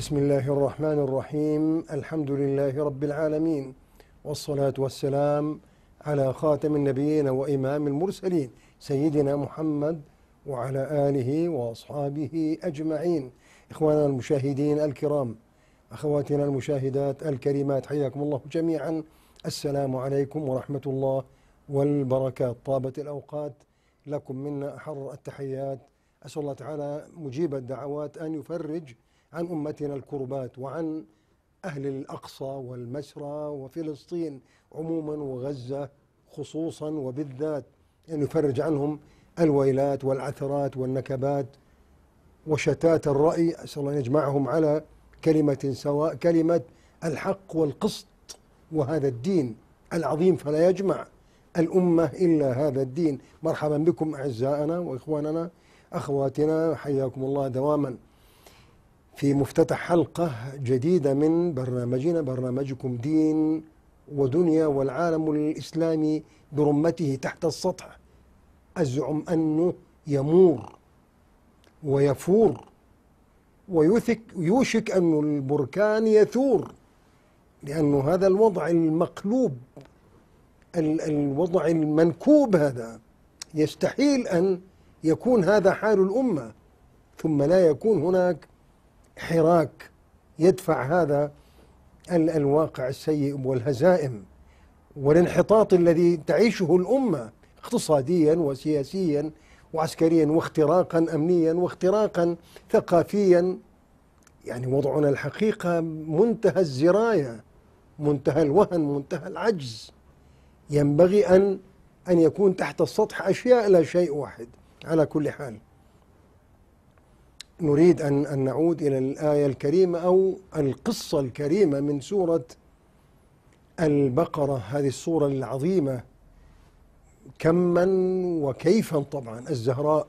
بسم الله الرحمن الرحيم الحمد لله رب العالمين والصلاة والسلام على خاتم النبيين وإمام المرسلين سيدنا محمد وعلى آله وأصحابه أجمعين إخواننا المشاهدين الكرام أخواتنا المشاهدات الكريمات حياكم الله جميعا السلام عليكم ورحمة الله والبركات طابت الأوقات لكم منا أحر التحيات أسأل الله تعالى مجيب الدعوات أن يفرج عن أمتنا الكربات وعن أهل الأقصى والمسرى وفلسطين عموما وغزة خصوصا وبالذات أن يفرج عنهم الويلات والعثرات والنكبات وشتات الرأي أسأل الله أن يجمعهم على كلمة سواء كلمة الحق والقسط وهذا الدين العظيم فلا يجمع الأمة إلا هذا الدين مرحبا بكم أعزائنا وإخواننا أخواتنا حياكم الله دواما في مفتتح حلقة جديدة من برنامجنا برنامجكم دين ودنيا والعالم الإسلامي برمته تحت السطح أزعم أنه يمور ويفور ويثك يوشك أن البركان يثور لأن هذا الوضع المقلوب الوضع المنكوب هذا يستحيل أن يكون هذا حال الأمة ثم لا يكون هناك حراك يدفع هذا الواقع السيء والهزائم والانحطاط الذي تعيشه الامه اقتصاديا وسياسيا وعسكريا واختراقا امنيا واختراقا ثقافيا يعني وضعنا الحقيقه منتهى الزرايه منتهى الوهن منتهى العجز ينبغي ان ان يكون تحت السطح اشياء لا شيء واحد على كل حال نريد أن, أن نعود إلى الآية الكريمة أو القصة الكريمة من سورة البقرة هذه الصورة العظيمة كما وكيفا طبعا الزهراء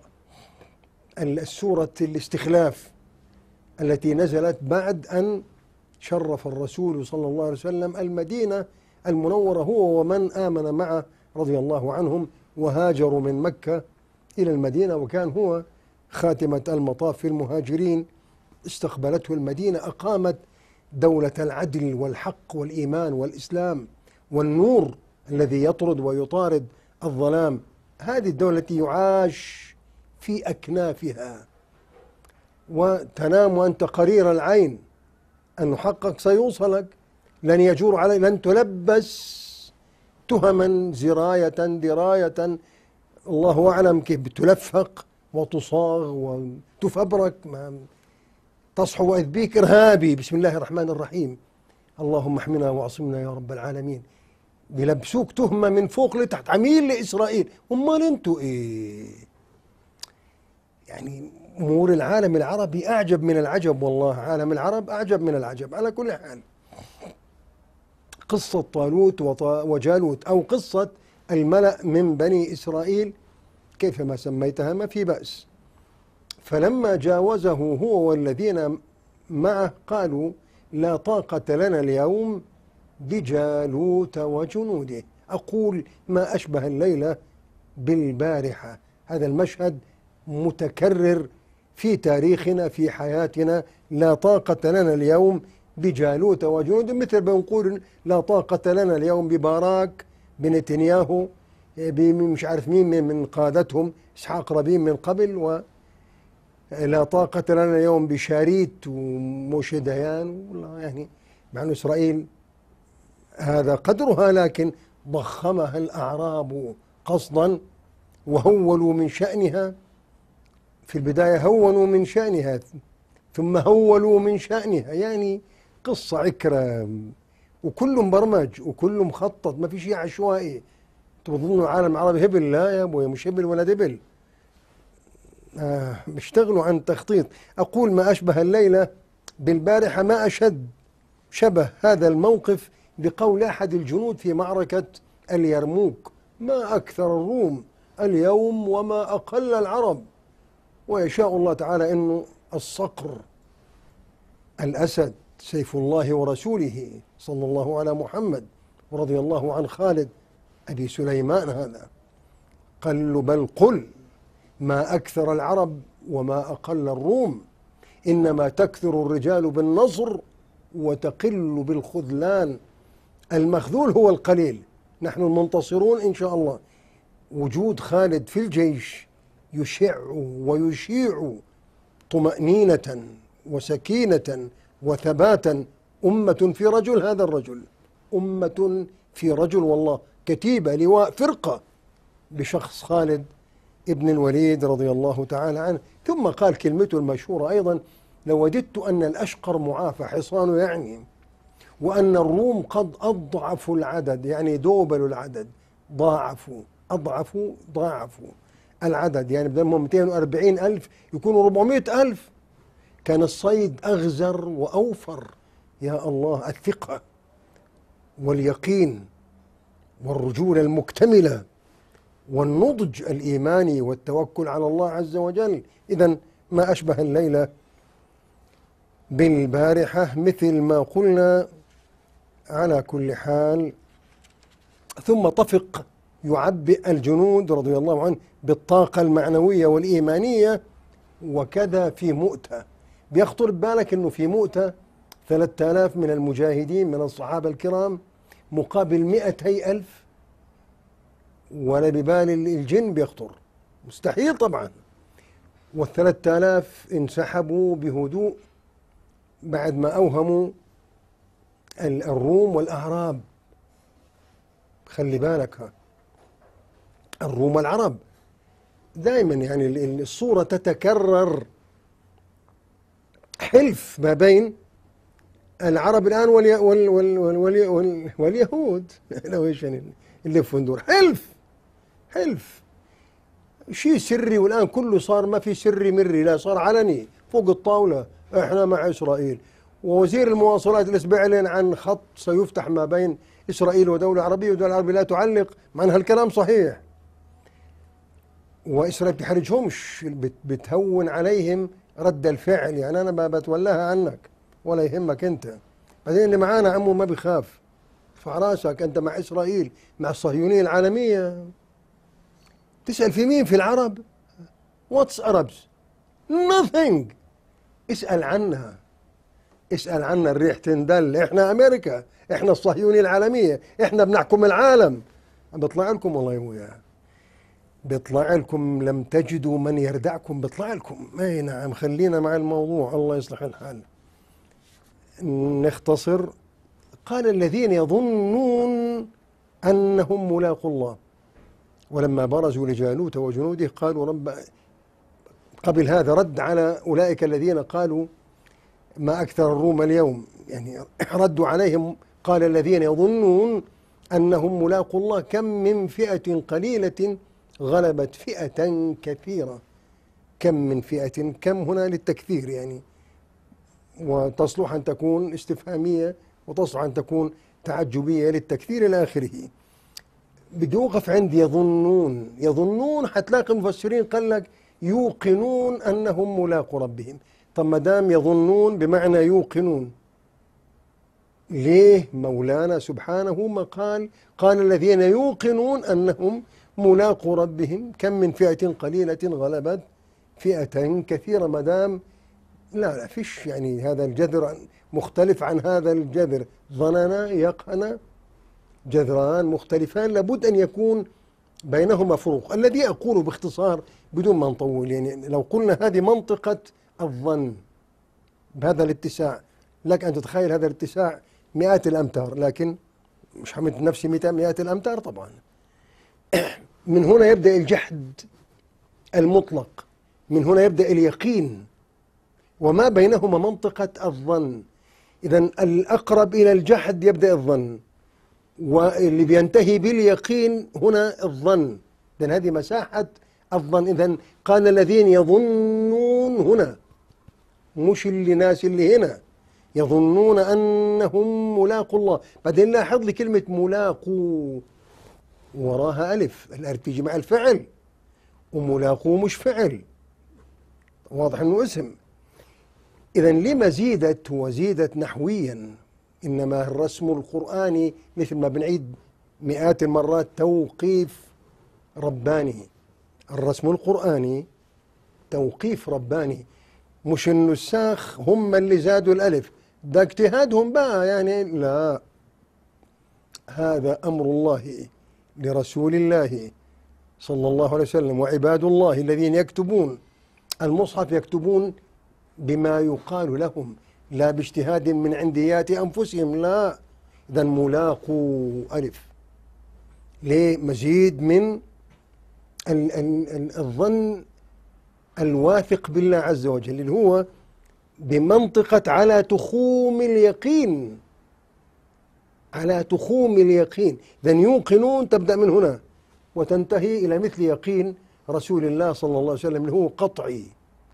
السورة الاستخلاف التي نزلت بعد أن شرف الرسول صلى الله عليه وسلم المدينة المنورة هو ومن آمن معه رضي الله عنهم وهاجروا من مكة إلى المدينة وكان هو خاتمة المطاف في المهاجرين استقبلته المدينة أقامت دولة العدل والحق والإيمان والإسلام والنور الذي يطرد ويطارد الظلام هذه الدولة التي يعاش في أكنافها وتنام أنت قرير العين أن حقك سيوصلك لن يجور علي لن تلبس تهما زراية دراية الله أعلم كيف تلفق وتصاغ وتفبرك ما تصحو وإذ بيك إرهابي بسم الله الرحمن الرحيم اللهم احمنا وعصمنا يا رب العالمين بيلبسوك تهمة من فوق لتحت عميل لإسرائيل أمال أنتوا إيه يعني أمور العالم العربي أعجب من العجب والله عالم العرب أعجب من العجب على كل حال قصة طالوت وجالوت أو قصة الملأ من بني إسرائيل كيفما سميتها ما في بأس فلما جاوزه هو والذين معه قالوا لا طاقة لنا اليوم بجالوت وجنوده أقول ما أشبه الليلة بالبارحة هذا المشهد متكرر في تاريخنا في حياتنا لا طاقة لنا اليوم بجالوت وجنوده مثل بنقول لا طاقة لنا اليوم بباراك بنتنياهو إيه، مش عارف مين من قادتهم إسحاق رابين من قبل و لا طاقة لنا اليوم بشاريت وموشي ديان والله يعني مع أن إسرائيل هذا قدرها لكن ضخمها الأعراب قصدا وهولوا من شأنها في البداية هونوا من شأنها ثم هولوا من شأنها يعني قصة عكرة وكلهم برمج وكلهم مخطط ما في شيء عشوائي انتوا بتظنوا العالم العربي هبل لا يا ابوي مش هبل ولا دبل آه بيشتغلوا عن تخطيط أقول ما أشبه الليلة بالبارحة ما أشد شبه هذا الموقف بقول أحد الجنود في معركة اليرموك ما أكثر الروم اليوم وما أقل العرب ويشاء الله تعالى أنه الصقر الأسد سيف الله ورسوله صلى الله على محمد ورضي الله عن خالد أبي سليمان هذا قال له بل قل ما أكثر العرب وما أقل الروم إنما تكثر الرجال بالنصر وتقل بالخذلان المخذول هو القليل نحن المنتصرون إن شاء الله وجود خالد في الجيش يشع ويشيع طمأنينة وسكينة وثباتا أمة في رجل هذا الرجل أمة في رجل والله كتيبة لواء فرقة بشخص خالد ابن الوليد رضي الله تعالى عنه ثم قال كلمته المشهورة أيضا لوددت أن الأشقر معافى حصان يعني وأن الروم قد أضعفوا العدد يعني دوبلوا العدد ضاعفوا أضعفوا ضاعفوا العدد يعني بدل ما 240 ألف يكونوا 400 ألف كان الصيد أغزر وأوفر يا الله الثقة واليقين والرجولة المكتملة والنضج الإيماني والتوكل على الله عز وجل إذا ما أشبه الليلة بالبارحة مثل ما قلنا على كل حال ثم طفق يعبئ الجنود رضي الله عنه بالطاقة المعنوية والإيمانية وكذا في مؤتة بيخطر ببالك أنه في مؤتة ثلاثة آلاف من المجاهدين من الصحابة الكرام مقابل مئتي ألف ولا ببال الجن بيخطر مستحيل طبعا والثلاثة آلاف انسحبوا بهدوء بعد ما أوهموا الروم والأعراب خلي بالك ها الروم والعرب دائما يعني الصورة تتكرر حلف ما بين العرب الآن والي وال وال وال وال واليهود لو ايش يعني؟ في دور حلف حلف شيء سري والآن كله صار ما في سري مري لا صار علني فوق الطاولة احنا مع إسرائيل ووزير المواصلات الأسبوع أعلن عن خط سيفتح ما بين إسرائيل ودولة عربية ودولة عربية لا تعلق مع أن هالكلام صحيح وإسرائيل بتحرجهمش بتهون عليهم رد الفعل يعني أنا ما بتولاها عنك ولا يهمك انت بعدين اللي معانا عمو ما بيخاف فعراسك انت مع اسرائيل مع الصهيونيه العالميه تسال في مين في العرب واتس اربز nothing اسال عنها اسال عنا الريح تندل احنا امريكا احنا الصهيونيه العالميه احنا بنحكم العالم بيطلع لكم والله يا بيطلع لكم لم تجدوا من يردعكم بيطلع لكم اي نعم خلينا مع الموضوع الله يصلح الحال نختصر قال الذين يظنون أنهم ملاقوا الله ولما برزوا لجالوت وجنوده قالوا رب قبل هذا رد على أولئك الذين قالوا ما أكثر الروم اليوم يعني ردوا عليهم قال الذين يظنون أنهم ملاقوا الله كم من فئة قليلة غلبت فئة كثيرة كم من فئة كم هنا للتكثير يعني وتصلح أن تكون استفهامية وتصلح أن تكون تعجبية للتكثير إلى آخره بيوقف عند يظنون يظنون حتلاقي مفسرين قال لك يوقنون أنهم ملاقوا ربهم طب ما دام يظنون بمعنى يوقنون ليه مولانا سبحانه ما قال قال الذين يوقنون أنهم ملاقوا ربهم كم من فئة قليلة غلبت فئة كثيرة ما دام لا لا فيش يعني هذا الجذر مختلف عن هذا الجذر ظننا يقنا جذران مختلفان لابد أن يكون بينهما فروق الذي أقوله باختصار بدون ما نطول يعني لو قلنا هذه منطقة الظن بهذا الاتساع لك أن تتخيل هذا الاتساع مئات الأمتار لكن مش حمد نفسي مئات الأمتار طبعا من هنا يبدأ الجحد المطلق من هنا يبدأ اليقين وما بينهما منطقة الظن إذا الأقرب إلى الجحد يبدأ الظن واللي بينتهي باليقين هنا الظن إذا هذه مساحة الظن إذا قال الذين يظنون هنا مش اللي ناس اللي هنا يظنون أنهم ملاقوا الله بعدين لاحظ لي كلمة ملاقوا وراها ألف الألف مع الفعل وملاقوا مش فعل واضح أنه اسم إذا لما زيدت وزيدت نحويا إنما الرسم القرآني مثل ما بنعيد مئات المرات توقيف رباني الرسم القرآني توقيف رباني مش النساخ هم اللي زادوا الألف ده اجتهادهم بقى يعني لا هذا أمر الله لرسول الله صلى الله عليه وسلم وعباد الله الذين يكتبون المصحف يكتبون بما يقال لهم لا باجتهاد من عنديات أنفسهم لا إذا ملاقوا ألف لمزيد من ال ال ال الظن الواثق بالله عز وجل اللي هو بمنطقة على تخوم اليقين على تخوم اليقين إذا يوقنون تبدأ من هنا وتنتهي إلى مثل يقين رسول الله صلى الله عليه وسلم اللي هو قطعي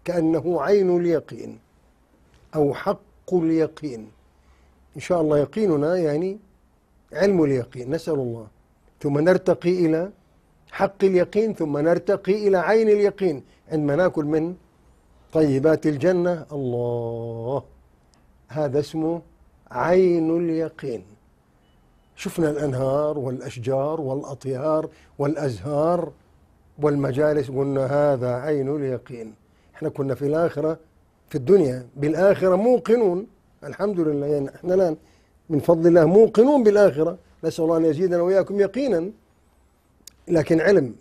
كأنه عين اليقين أو حق اليقين إن شاء الله يقيننا يعني علم اليقين نسأل الله ثم نرتقي إلى حق اليقين ثم نرتقي إلى عين اليقين عندما ناكل من طيبات الجنة الله هذا اسمه عين اليقين شفنا الأنهار والأشجار والأطيار والأزهار والمجالس قلنا هذا عين اليقين احنا كنا في الآخرة في الدنيا بالآخرة موقنون الحمد لله يعني احنا الآن من فضل الله موقنون بالآخرة نسأل الله أن يزيدنا وإياكم يقينا لكن علم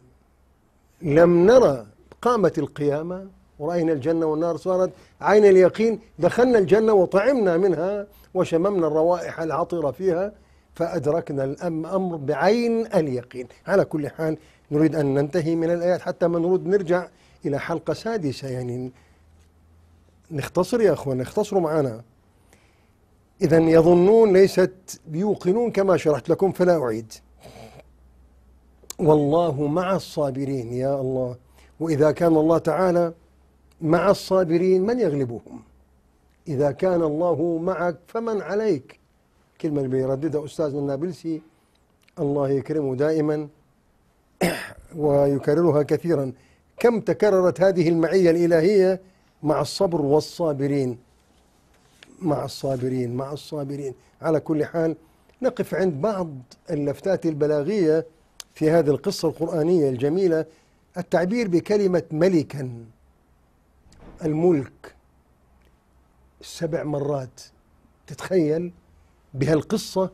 لم نرى قامت القيامة ورأينا الجنة والنار صارت عين اليقين دخلنا الجنة وطعمنا منها وشممنا الروائح العطرة فيها فأدركنا الأمر بعين اليقين على كل حال نريد أن ننتهي من الآيات حتى ما نرد نرجع إلى حلقة سادسة يعني نختصر يا أخوان اختصروا معنا إذا يظنون ليست يوقنون كما شرحت لكم فلا أعيد والله مع الصابرين يا الله وإذا كان الله تعالى مع الصابرين من يغلبهم إذا كان الله معك فمن عليك كلمة اللي بيرددها أستاذنا النابلسي الله يكرمه دائما ويكررها كثيرا كم تكررت هذه المعية الإلهية مع الصبر والصابرين مع الصابرين مع الصابرين على كل حال نقف عند بعض اللفتات البلاغية في هذه القصة القرآنية الجميلة التعبير بكلمة ملكا الملك سبع مرات تتخيل بهالقصة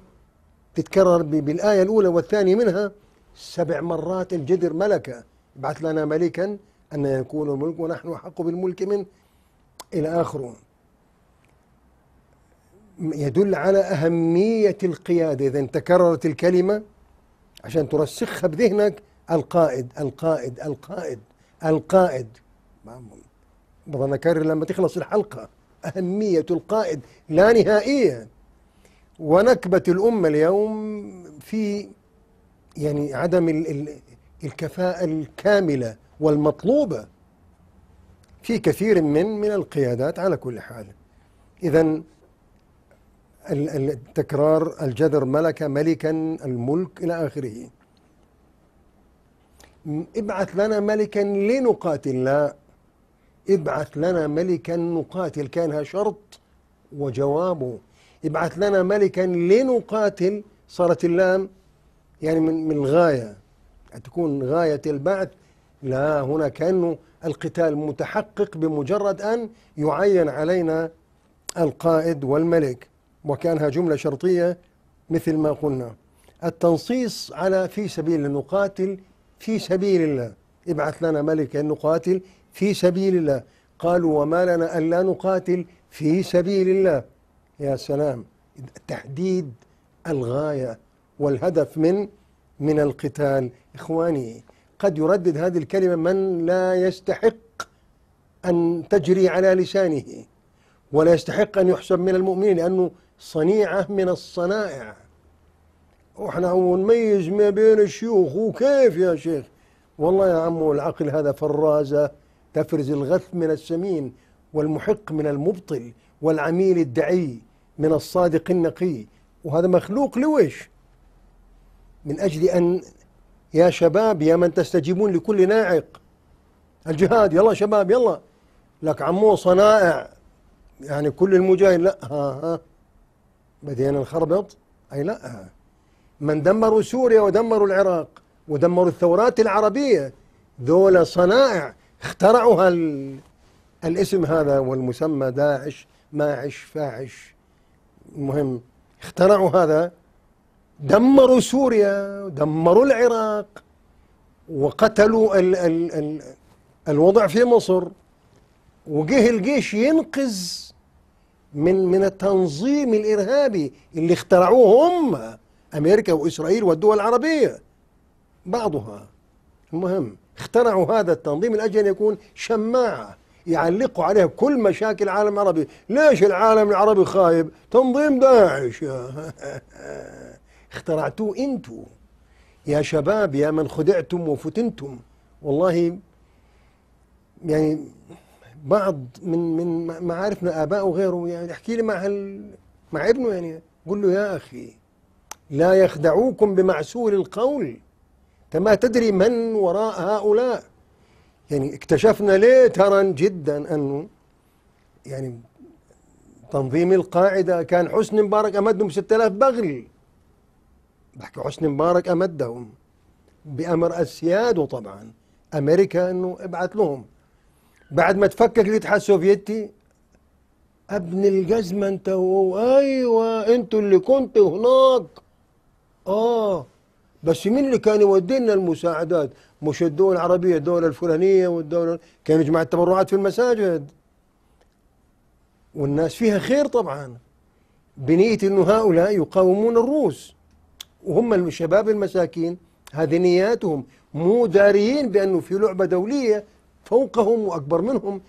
تتكرر بالآية الأولى والثانية منها سبع مرات الجدر ملكة ابعث لنا ملكا أن يكون الملك ونحن أحق بالملك منه إلى آخره يدل على أهمية القيادة إذا تكررت الكلمة عشان ترسخها بذهنك القائد القائد القائد القائد بظن أكرر لما تخلص الحلقة أهمية القائد لا نهائية ونكبة الأمة اليوم في يعني عدم الكفاءة الكاملة والمطلوبة في كثير من من القيادات على كل حال إذا التكرار الجذر ملك ملكا الملك إلى آخره ابعث لنا ملكا لنقاتل لا ابعث لنا ملكا نقاتل كانها شرط وجوابه ابعث لنا ملكا لنقاتل صارت اللام يعني من من الغايه تكون غاية البعث لا هنا كأنه القتال متحقق بمجرد أن يعين علينا القائد والملك وكانها جملة شرطية مثل ما قلنا التنصيص على في سبيل نقاتل في سبيل الله ابعث لنا أن نقاتل في سبيل الله قالوا وما لنا ألا نقاتل في سبيل الله يا سلام تحديد الغاية والهدف من من القتال إخواني قد يردد هذه الكلمة من لا يستحق أن تجري على لسانه ولا يستحق أن يحسب من المؤمنين لأنه صنيعة من الصنائع وإحنا نميز ما بين الشيوخ وكيف يا شيخ والله يا عمو العقل هذا فرازة تفرز الغث من السمين والمحق من المبطل والعميل الدعي من الصادق النقي وهذا مخلوق لويش من أجل أن يا شباب يا من تستجيبون لكل ناعق الجهاد يلا شباب يلا لك عمو صنائع يعني كل المجاهد لا ها ها بدينا نخربط اي لا ها. من دمروا سوريا ودمروا العراق ودمروا الثورات العربيه ذولا صنائع اخترعوا هال الاسم هذا والمسمى داعش ماعش فاعش المهم اخترعوا هذا دمروا سوريا ودمروا العراق وقتلوا ال ال ال الوضع في مصر وجه الجيش ينقذ من من التنظيم الارهابي اللي اخترعوه هم امريكا واسرائيل والدول العربيه بعضها المهم اخترعوا هذا التنظيم الأجل ان يكون شماعه يعلقوا عليها كل مشاكل العالم العربي ليش العالم العربي خايب تنظيم داعش اخترعتوه انتوا يا شباب يا من خدعتم وفتنتم والله يعني بعض من من معارفنا اباء وغيره يعني احكي لي مع هال مع ابنه يعني قول له يا اخي لا يخدعوكم بمعسول القول انت ما تدري من وراء هؤلاء يعني اكتشفنا ليترا جدا انه يعني تنظيم القاعده كان حسني مبارك امدهم 6000 بغل بحكي حسني مبارك امدهم بامر اسياده طبعا امريكا انه ابعث لهم بعد ما تفكك الاتحاد السوفيتي ابن الجزمه انت ايوه انتوا اللي كنتوا هناك اه بس مين اللي كان يودي لنا المساعدات؟ مش الدول العربيه الدوله الفلانيه والدوله كان يجمع التبرعات في المساجد والناس فيها خير طبعا بنيه انه هؤلاء يقاومون الروس وهم الشباب المساكين هذه نياتهم مو داريين بأنه في لعبة دولية فوقهم وأكبر منهم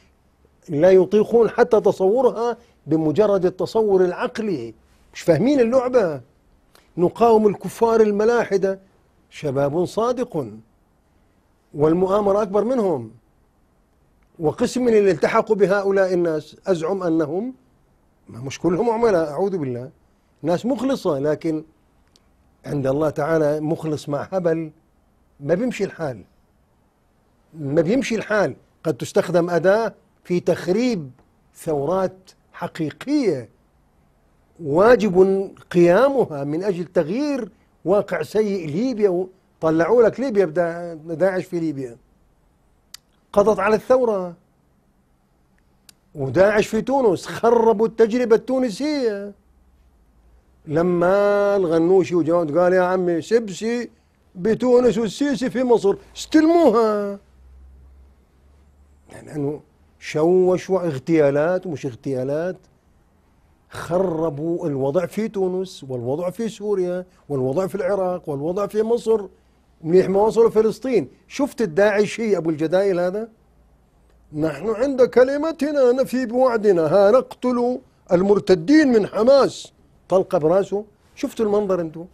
لا يطيقون حتى تصورها بمجرد التصور العقلي مش فاهمين اللعبة نقاوم الكفار الملاحدة شباب صادق والمؤامرة أكبر منهم وقسم من اللي التحقوا بهؤلاء الناس أزعم أنهم مش كلهم عملاء أعوذ بالله ناس مخلصة لكن عند الله تعالى مخلص مع هبل ما بيمشي الحال ما بيمشي الحال قد تستخدم أداة في تخريب ثورات حقيقية واجب قيامها من أجل تغيير واقع سيء ليبيا طلعوا لك ليبيا داعش في ليبيا قضت على الثورة وداعش في تونس خربوا التجربة التونسية لما الغنوشي وجاود قال يا عمي سبسي بتونس والسيسي في مصر استلموها يعني انه شوش واغتيالات ومش اغتيالات خربوا الوضع في تونس والوضع في سوريا والوضع في العراق والوضع في مصر منيح ما وصلوا فلسطين شفت الداعشي أبو الجدائل هذا نحن عند كلمتنا نفي بوعدنا ها نقتل المرتدين من حماس طلقة براسه شفتوا المنظر أنتم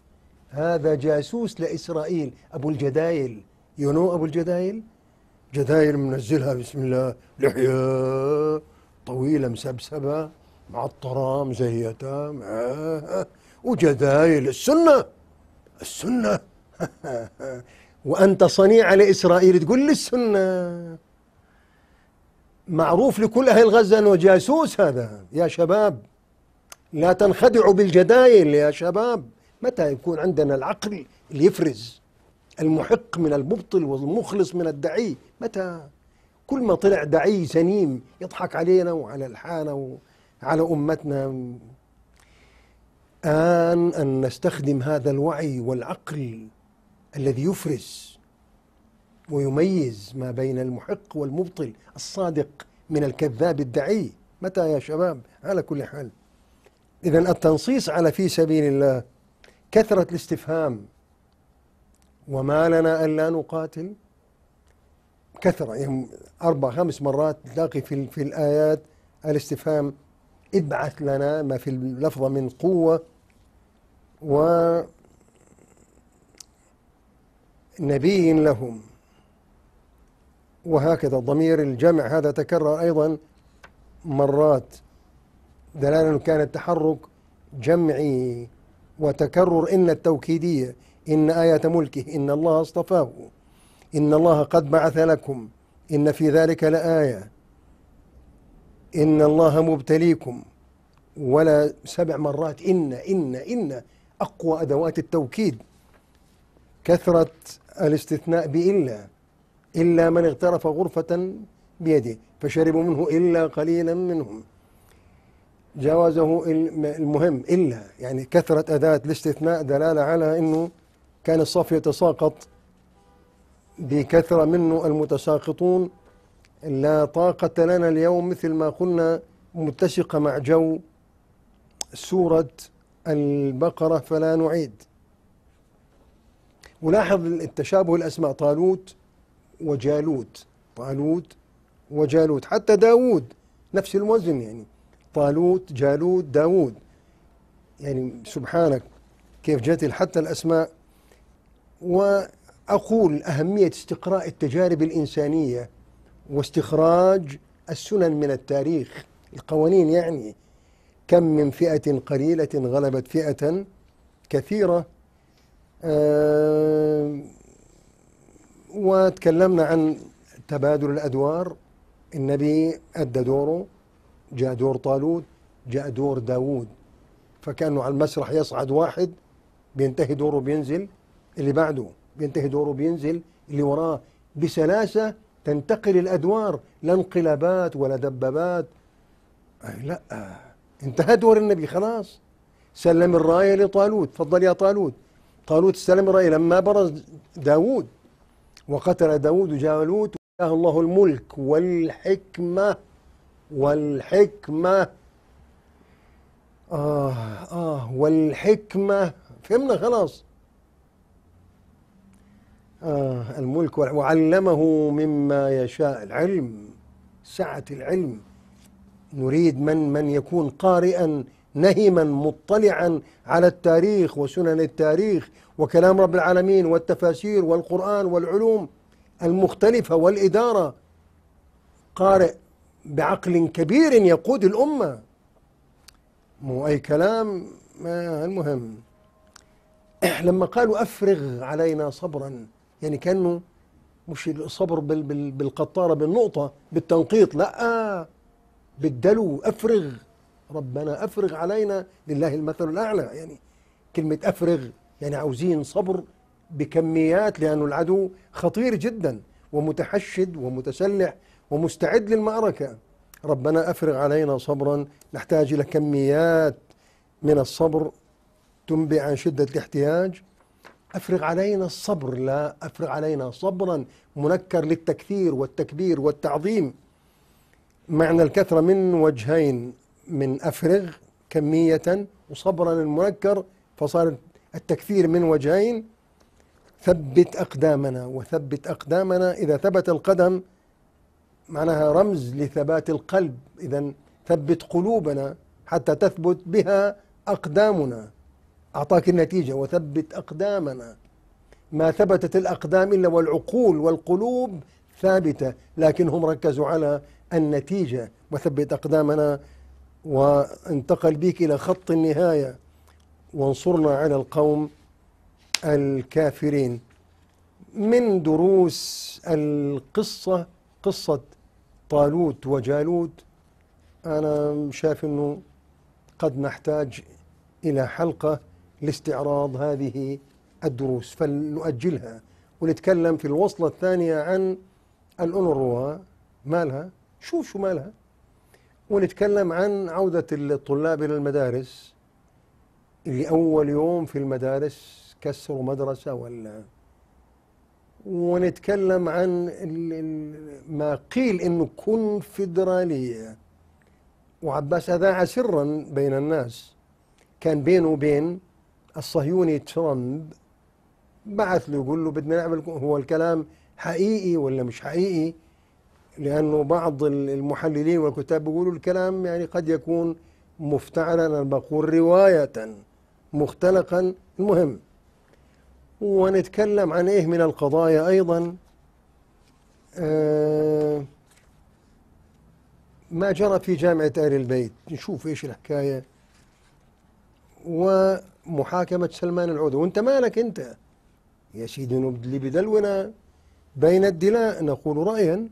هذا جاسوس لإسرائيل أبو الجدايل يونو أبو الجدايل جدايل منزلها بسم الله لحية طويلة مسبسبة الطرام زيتام وجدايل السنة السنة وأنت صنيع لإسرائيل تقول لي السنة معروف لكل أهل غزة أنه جاسوس هذا يا شباب لا تنخدعوا بالجدايل يا شباب متى يكون عندنا العقل اللي يفرز المحق من المبطل والمخلص من الدعي متى كل ما طلع دعي سنيم يضحك علينا وعلى الحانة وعلى أمتنا آن أن نستخدم هذا الوعي والعقل الذي يفرز ويميز ما بين المحق والمبطل الصادق من الكذاب الدعي متى يا شباب على كل حال إذا التنصيص على في سبيل الله كثرة الاستفهام وما لنا ألا نقاتل كثرة يعني أربع خمس مرات تلاقي في, في الآيات الاستفهام ابعث لنا ما في اللفظة من قوة و نبي لهم وهكذا ضمير الجمع هذا تكرر أيضا مرات دلالة أنه كان التحرك جمعي وتكرر إن التوكيدية إن آية ملكه إن الله اصطفاه إن الله قد بعث لكم إن في ذلك لآية إن الله مبتليكم ولا سبع مرات إن إن إن أقوى أدوات التوكيد كثرة الاستثناء بإلا إلا من اغترف غرفة بيده فشربوا منه إلا قليلا منهم جاوزه المهم إلا يعني كثرة أداة الاستثناء دلالة على أنه كان الصف يتساقط بكثرة منه المتساقطون لا طاقة لنا اليوم مثل ما قلنا متسقة مع جو سورة البقرة فلا نعيد ولاحظ التشابه الأسماء طالوت وجالوت طالوت وجالوت حتى داوود نفس الوزن يعني طالوت جالوت داوود يعني سبحانك كيف جاءت حتى الأسماء وأقول أهمية استقراء التجارب الإنسانية واستخراج السنن من التاريخ القوانين يعني كم من فئة قليلة غلبت فئة كثيرة أه وتكلمنا عن تبادل الأدوار النبي أدى دوره جاء دور طالوت جاء دور داوود فكانوا على المسرح يصعد واحد بينتهي دوره بينزل اللي بعده بينتهي دوره بينزل اللي وراه بسلاسة تنتقل الأدوار لا انقلابات ولا دبابات لا انتهى دور النبي خلاص سلم الراية لطالوت تفضل يا طالوت طالوت سلم الراية لما برز داوود وقتل داوود جالوت وآتاه الله الملك والحكمة والحكمة آه آه والحكمة فهمنا خلاص آه الملك وعلمه مما يشاء العلم سعة العلم نريد من من يكون قارئا نهما مطلعا على التاريخ وسنن التاريخ وكلام رب العالمين والتفاسير والقرآن والعلوم المختلفة والإدارة قارئ بعقل كبير يقود الأمة مو أي كلام ما المهم لما قالوا أفرغ علينا صبرا يعني كأنه مش الصبر بالقطارة بالنقطة بالتنقيط لا بالدلو أفرغ ربنا أفرغ علينا لله المثل الأعلى يعني كلمة أفرغ يعني عاوزين صبر بكميات لأن العدو خطير جدا ومتحشد ومتسلح ومستعد للمعركة ربنا أفرغ علينا صبرا نحتاج إلى كميات من الصبر تنبئ عن شدة الاحتياج أفرغ علينا الصبر لا أفرغ علينا صبرا منكر للتكثير والتكبير والتعظيم معنى الكثرة من وجهين من أفرغ كمية وصبرا المنكر فصار التكثير من وجهين ثبت أقدامنا وثبت أقدامنا إذا ثبت القدم معناها رمز لثبات القلب إذا ثبت قلوبنا حتى تثبت بها أقدامنا أعطاك النتيجة وثبت أقدامنا ما ثبتت الأقدام إلا والعقول والقلوب ثابتة لكن هم ركزوا على النتيجة وثبت أقدامنا وانتقل بك إلى خط النهاية وانصرنا على القوم الكافرين من دروس القصة قصة طالوت وجالوت أنا شايف أنه قد نحتاج إلى حلقة لاستعراض هذه الدروس فلنؤجلها ونتكلم في الوصلة الثانية عن الانروا مالها شوف شو مالها ونتكلم عن عودة الطلاب إلى المدارس لأول يوم في المدارس كسروا مدرسة ولا ونتكلم عن ما قيل انه كونفدراليه وعباس اذاع سرا بين الناس كان بينه وبين الصهيوني ترامب بعث له يقول له بدنا نعمل هو الكلام حقيقي ولا مش حقيقي لانه بعض المحللين والكتاب بيقولوا الكلام يعني قد يكون مفتعلا انا بقول روايه مختلقا المهم ونتكلم عن إيه من القضايا أيضا آه، ما جرى في جامعة آل البيت نشوف إيش الحكاية ومحاكمة سلمان العودة وانت مالك انت يا سيدي نبدلي بدلونا بين الدلاء نقول رأيا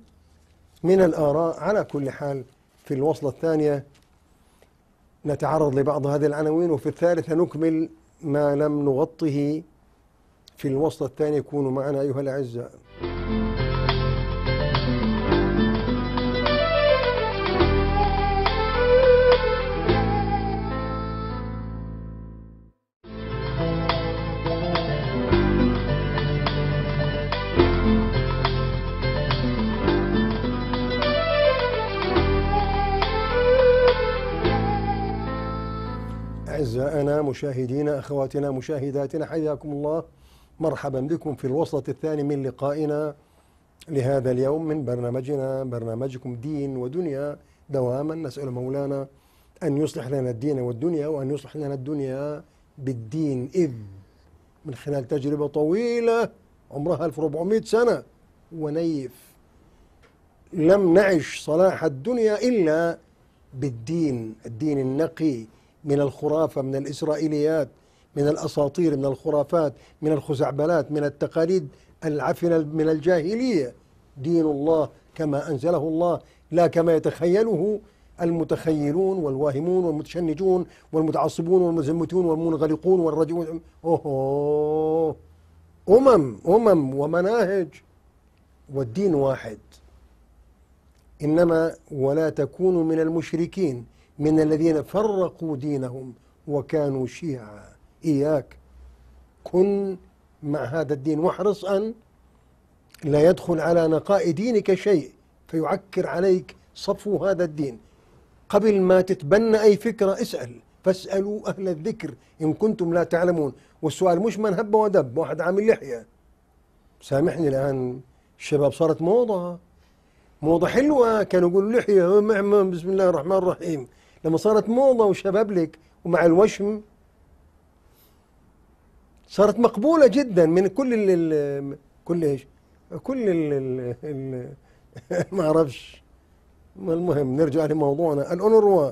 من الآراء على كل حال في الوصلة الثانية نتعرض لبعض هذه العناوين وفي الثالثة نكمل ما لم نغطه في الوسط الثاني كونوا معنا أيها الأعزاء أعزائنا مشاهدينا أخواتنا مشاهداتنا حياكم الله مرحبا بكم في الوسط الثاني من لقائنا لهذا اليوم من برنامجنا برنامجكم دين ودنيا دواما نسأل مولانا أن يصلح لنا الدين والدنيا وأن يصلح لنا الدنيا بالدين إذ من خلال تجربة طويلة عمرها 1400 سنة ونيف لم نعش صلاح الدنيا إلا بالدين الدين النقي من الخرافة من الإسرائيليات من الأساطير من الخرافات من الخزعبلات من التقاليد العفنة من الجاهلية دين الله كما أنزله الله لا كما يتخيله المتخيلون والواهمون والمتشنجون والمتعصبون والمزمتون والمنغلقون والرجعون أوه أمم أمم ومناهج والدين واحد إنما ولا تكونوا من المشركين من الذين فرقوا دينهم وكانوا شيعا إياك كن مع هذا الدين واحرص أن لا يدخل على نقاء دينك شيء فيعكر عليك صفو هذا الدين قبل ما تتبنى أي فكرة اسأل فاسألوا أهل الذكر إن كنتم لا تعلمون والسؤال مش من هب ودب واحد عامل لحية سامحني الآن الشباب صارت موضة موضة حلوة كانوا يقولوا لحية بسم الله الرحمن الرحيم لما صارت موضة وشباب لك ومع الوشم صارت مقبولة جدا من كل ال كل ايش؟ كل ال ما اعرفش المهم نرجع لموضوعنا الأونروا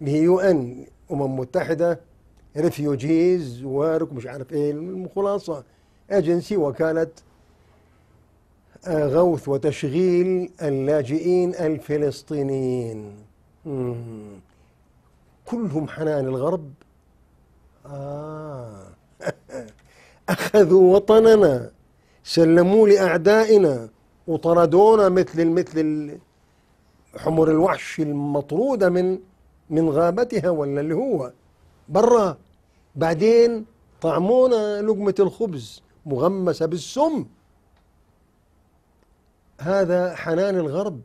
اللي هي يو ان أمم متحدة ريفيوجيز وارك مش عارف ايه الخلاصة اجنسي وكالة آه، غوث وتشغيل اللاجئين الفلسطينيين كلهم حنان الغرب آه أخذوا وطننا سلموه لأعدائنا وطردونا مثل مثل حمر الوحش المطرودة من من غابتها ولا اللي هو برا بعدين طعمونا لقمة الخبز مغمسة بالسم هذا حنان الغرب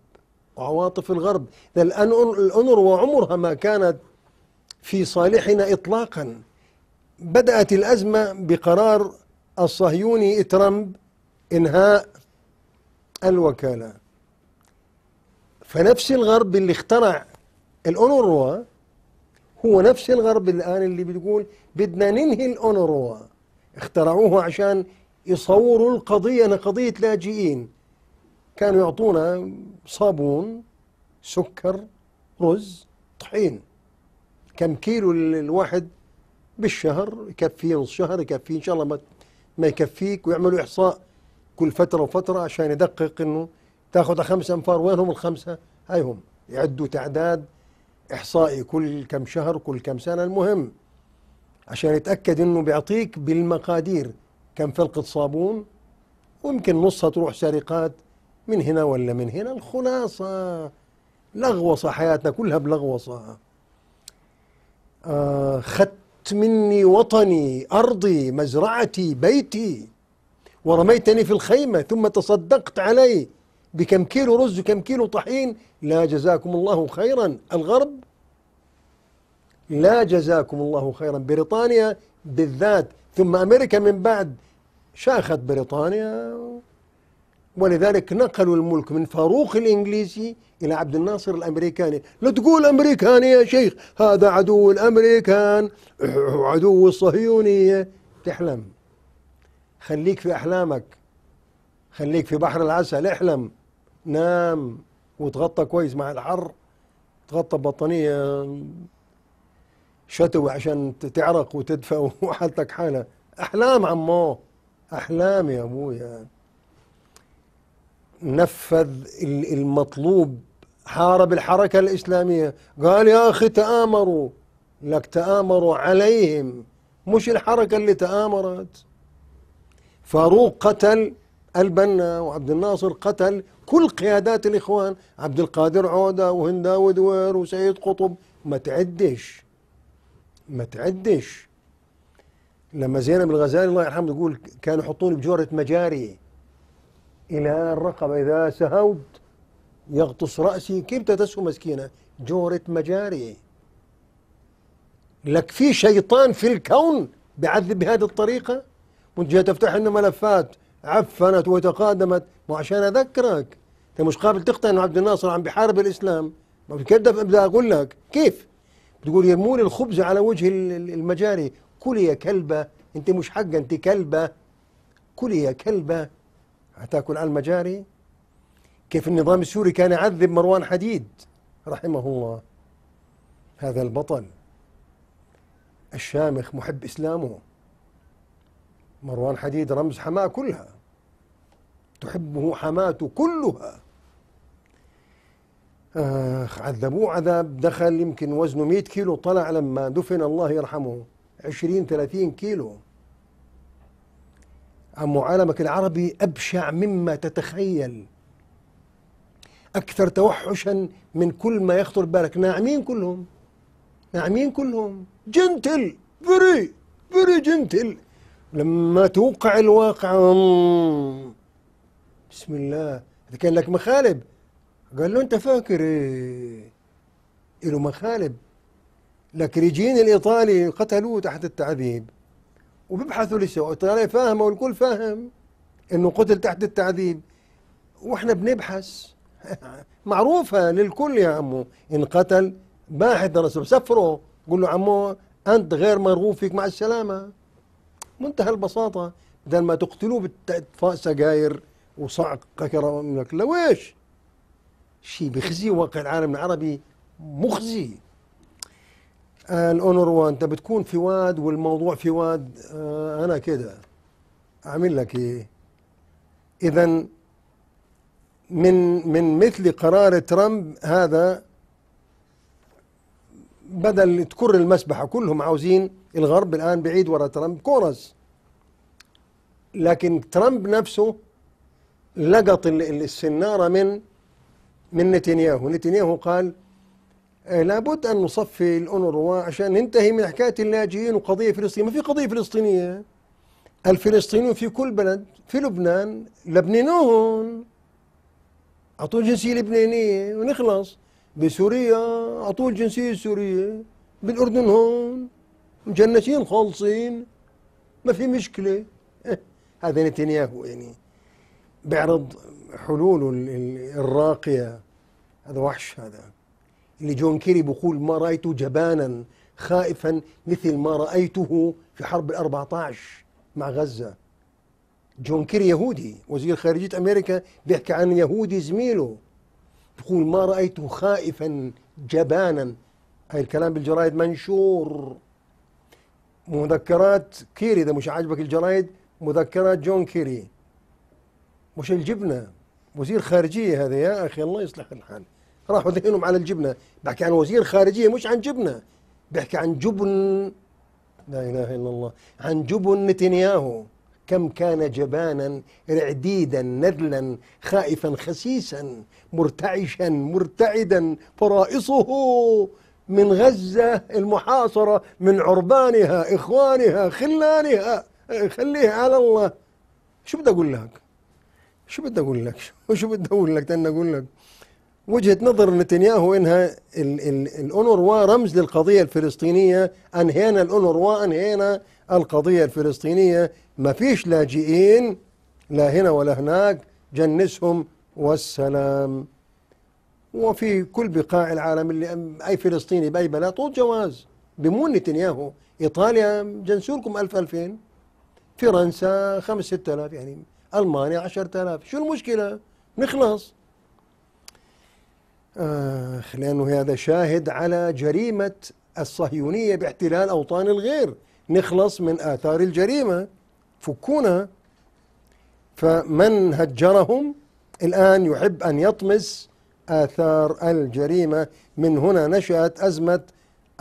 وعواطف الغرب الأنر وعمرها ما كانت في صالحنا إطلاقاً بدأت الأزمة بقرار الصهيوني ترامب إنهاء الوكالة فنفس الغرب اللي اخترع الأونروا هو نفس الغرب الآن اللي بتقول بدنا ننهي الأونروا اخترعوه عشان يصوروا القضية أنا قضية لاجئين كانوا يعطونا صابون سكر رز طحين كم كيلو الواحد بالشهر يكفيه نص شهر يكفيه ان شاء الله ما يكفيك ويعملوا احصاء كل فتره وفتره عشان يدقق انه تاخذ خمس انفار وين هم الخمسه؟ هاي هم يعدوا تعداد احصائي كل كم شهر كل كم سنه المهم عشان يتاكد انه بيعطيك بالمقادير كم فرقه صابون ويمكن نصها تروح سرقات من هنا ولا من هنا الخلاصه لغوصه حياتنا كلها بلغوصه آه خدت أخذت مني وطني أرضي مزرعتي بيتي ورميتني في الخيمة ثم تصدقت علي بكم كيلو رز وكم كيلو طحين لا جزاكم الله خيرا الغرب لا جزاكم الله خيرا بريطانيا بالذات ثم أمريكا من بعد شاخت بريطانيا ولذلك نقلوا الملك من فاروق الإنجليزي إلى عبد الناصر الأمريكاني لا تقول أمريكاني يا شيخ هذا عدو الأمريكان عدو الصهيونية تحلم خليك في أحلامك خليك في بحر العسل احلم نام وتغطى كويس مع الحر تغطى بطنية شتوي عشان تعرق وتدفى وحالتك حالة أحلام عمو أحلام يا أبويا نفذ المطلوب حارب الحركة الإسلامية قال يا أخي تآمروا لك تآمروا عليهم مش الحركة اللي تآمرت فاروق قتل البنا وعبد الناصر قتل كل قيادات الإخوان عبد القادر عودة وهنداوي ودوير وسيد قطب ما تعدش ما تعدش لما زينب الغزالي الله يرحمه يقول كانوا يحطوني بجورة مجاري إلى الرقبة إذا سهوت يغطس رأسي كيف تسهو مسكينة جورة مجاري لك في شيطان في الكون بعذب بهذه الطريقة وانت جاي تفتح لنا ملفات عفنت وتقادمت مو عشان أذكرك انت مش قابل تقتنع انه عبد الناصر عم بحارب الإسلام ما بكذب ابدا أقول لك كيف بتقول يرمون الخبز على وجه المجاري كلي يا كلبة انت مش حقه انت كلبة كلي يا كلبة أتاكم على المجاري كيف النظام السوري كان يعذب مروان حديد رحمه الله هذا البطل الشامخ محب إسلامه مروان حديد رمز حماة كلها تحبه حماته كلها آخ عذبوه عذاب دخل يمكن وزنه 100 كيلو طلع لما دفن الله يرحمه 20 30 كيلو عن معالمة العربي أبشع مما تتخيل أكثر توحشا من كل ما يخطر بالك ناعمين كلهم ناعمين كلهم جنتل فري فري جنتل لما توقع الواقع بسم الله إذا كان لك مخالب قال له أنت فاكر إيه له مخالب لكريجين الإيطالي قتلوه تحت التعذيب وبيبحثوا للشوارع الطيارية فاهمة والكل فاهم انه قتل تحت التعذيب واحنا بنبحث معروفة للكل يا عمو ان قتل باحث الرسول سفره قول له عمو انت غير مرغوب فيك مع السلامة منتهى البساطة بدل ما تقتلوه باطفاء سجاير وصعق كرامك لويش شيء بخزي واقع العالم العربي مخزي الاونر انت بتكون في واد والموضوع في واد آه، انا كده اعمل لك ايه اذا من من مثل قرار ترامب هذا بدل تكر المسبحة كلهم عاوزين الغرب الآن بعيد ورا ترامب كورس لكن ترامب نفسه لقط السنارة من من نتنياهو نتنياهو قال آه، لابد أن نصفي الأونروا عشان ننتهي من حكاية اللاجئين وقضية فلسطينية ما في قضية فلسطينية الفلسطينيون في كل بلد في لبنان لبنانوهم أعطوه جنسية لبنانية ونخلص بسوريا أعطوه الجنسية السورية بالأردن هون مجنسين خالصين ما في مشكلة إيه، هذا نتنياهو يعني بيعرض حلوله الراقية هذا وحش هذا لجون كيري بقول ما رأيت جبانا خائفا مثل ما رأيته في حرب ال 14 مع غزة جون كيري يهودي وزير خارجية أمريكا بيحكي عن يهودي زميله بقول ما رأيته خائفا جبانا هاي الكلام بالجرايد منشور مذكرات كيري إذا مش عاجبك الجرايد مذكرات جون كيري مش الجبنة وزير خارجية هذا يا أخي الله يصلح الحال راحوا ذهنهم على الجبنة بحكي عن وزير خارجية مش عن جبنة بحكي عن جبن لا إله إلا الله عن جبن نتنياهو كم كان جبانا رعديدا نذلا خائفا خسيسا مرتعشا مرتعدا فرائصه من غزة المحاصرة من عربانها إخوانها خلانها خليها على الله شو بدي أقول لك شو بدي أقول لك شو بدي أقول لك تاني أقول لك وجهة نظر نتنياهو انها الأونروا رمز للقضية الفلسطينية انهينا الأونروا انهينا القضية الفلسطينية ما فيش لاجئين لا هنا ولا هناك جنسهم والسلام وفي كل بقاع العالم اللي اي فلسطيني باي بلد طول جواز بمون نتنياهو ايطاليا جنسولكم ألف 1000 2000 فرنسا 5 6000 يعني المانيا 10000 شو المشكله نخلص آخ لأنه هذا شاهد على جريمة الصهيونية باحتلال أوطان الغير نخلص من آثار الجريمة فكونا فمن هجرهم الآن يحب أن يطمس آثار الجريمة من هنا نشأت أزمة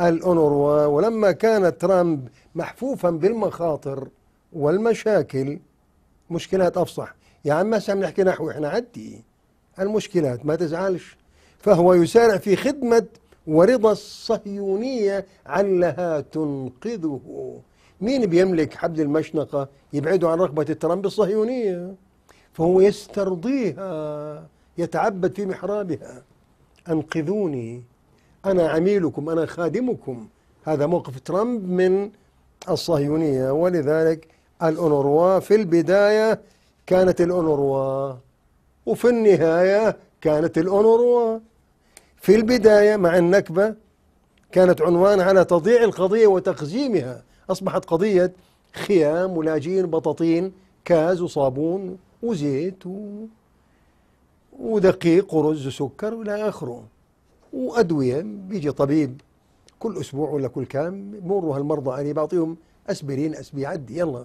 الأونروا ولما كان ترامب محفوفا بالمخاطر والمشاكل مشكلات أفصح يا عم ما نحكي نحو إحنا عدي المشكلات ما تزعلش فهو يسارع في خدمة ورضا الصهيونية علها تنقذه مين بيملك حبل المشنقة يبعده عن رغبة ترامب الصهيونية فهو يسترضيها يتعبد في محرابها أنقذوني أنا عميلكم أنا خادمكم هذا موقف ترامب من الصهيونية ولذلك الأونروا في البداية كانت الأونروا وفي النهاية كانت الأونروا في البداية مع النكبة كانت عنوان على تضييع القضية وتقزيمها أصبحت قضية خيام ولاجين بطاطين كاز وصابون وزيت و... ودقيق ورز وسكر وإلى آخره وأدوية بيجي طبيب كل أسبوع ولا كل كام مروا هالمرضى أنا بعطيهم أسبرين عدي يلا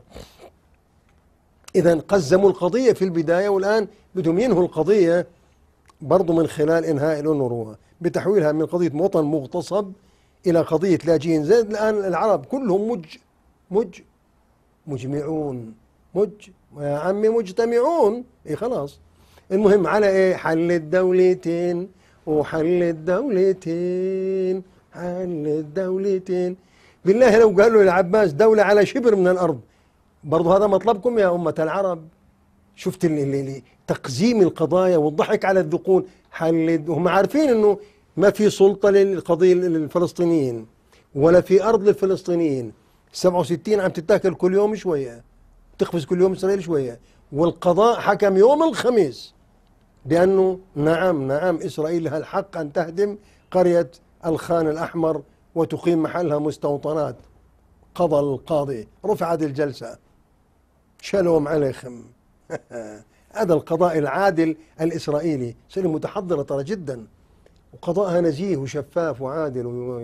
إذا قزموا القضية في البداية والآن بدهم ينهوا القضية برضو من خلال إنهاء الأنوروا بتحويلها من قضية وطن مغتصب إلى قضية لاجئين زاد الآن العرب كلهم مج مج مجمعون مج يا عمي مجتمعون إيه خلاص المهم على إيه حل الدولتين وحل الدولتين حل الدولتين بالله لو قالوا للعباس دولة على شبر من الأرض برضو هذا مطلبكم يا أمة العرب شفت اللي تقزيم القضايا والضحك على الذقون حلد وهم عارفين انه ما في سلطة للقضية للفلسطينيين ولا في أرض للفلسطينيين 67 عم تتاكل كل يوم شوية تقفز كل يوم إسرائيل شوية والقضاء حكم يوم الخميس بأنه نعم نعم إسرائيل لها الحق أن تهدم قرية الخان الأحمر وتقيم محلها مستوطنات قضى القاضي رفعت الجلسة شلوم عليكم هذا القضاء العادل الإسرائيلي سنه متحضرة ترى جدا وقضاءها نزيه وشفاف وعادل و...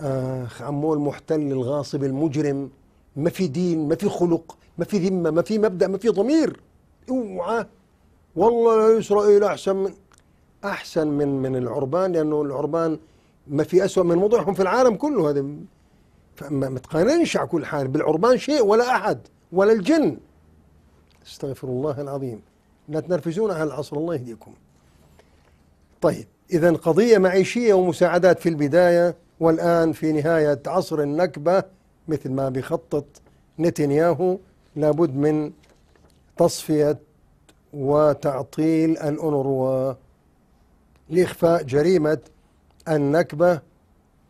آه، آخ عمو المحتل الغاصب المجرم ما في دين ما في خلق ما في ذمة ما في مبدأ ما في ضمير اوعى والله إسرائيل أحسن من أحسن من من العربان لأنه العربان ما في أسوأ من وضعهم في العالم كله هذا فما تقارنش على كل حال بالعربان شيء ولا أحد ولا الجن استغفر الله العظيم لا تنرفزون على العصر الله يهديكم طيب إذا قضية معيشية ومساعدات في البداية والآن في نهاية عصر النكبة مثل ما بيخطط نتنياهو لابد من تصفية وتعطيل الأونروا لإخفاء جريمة النكبة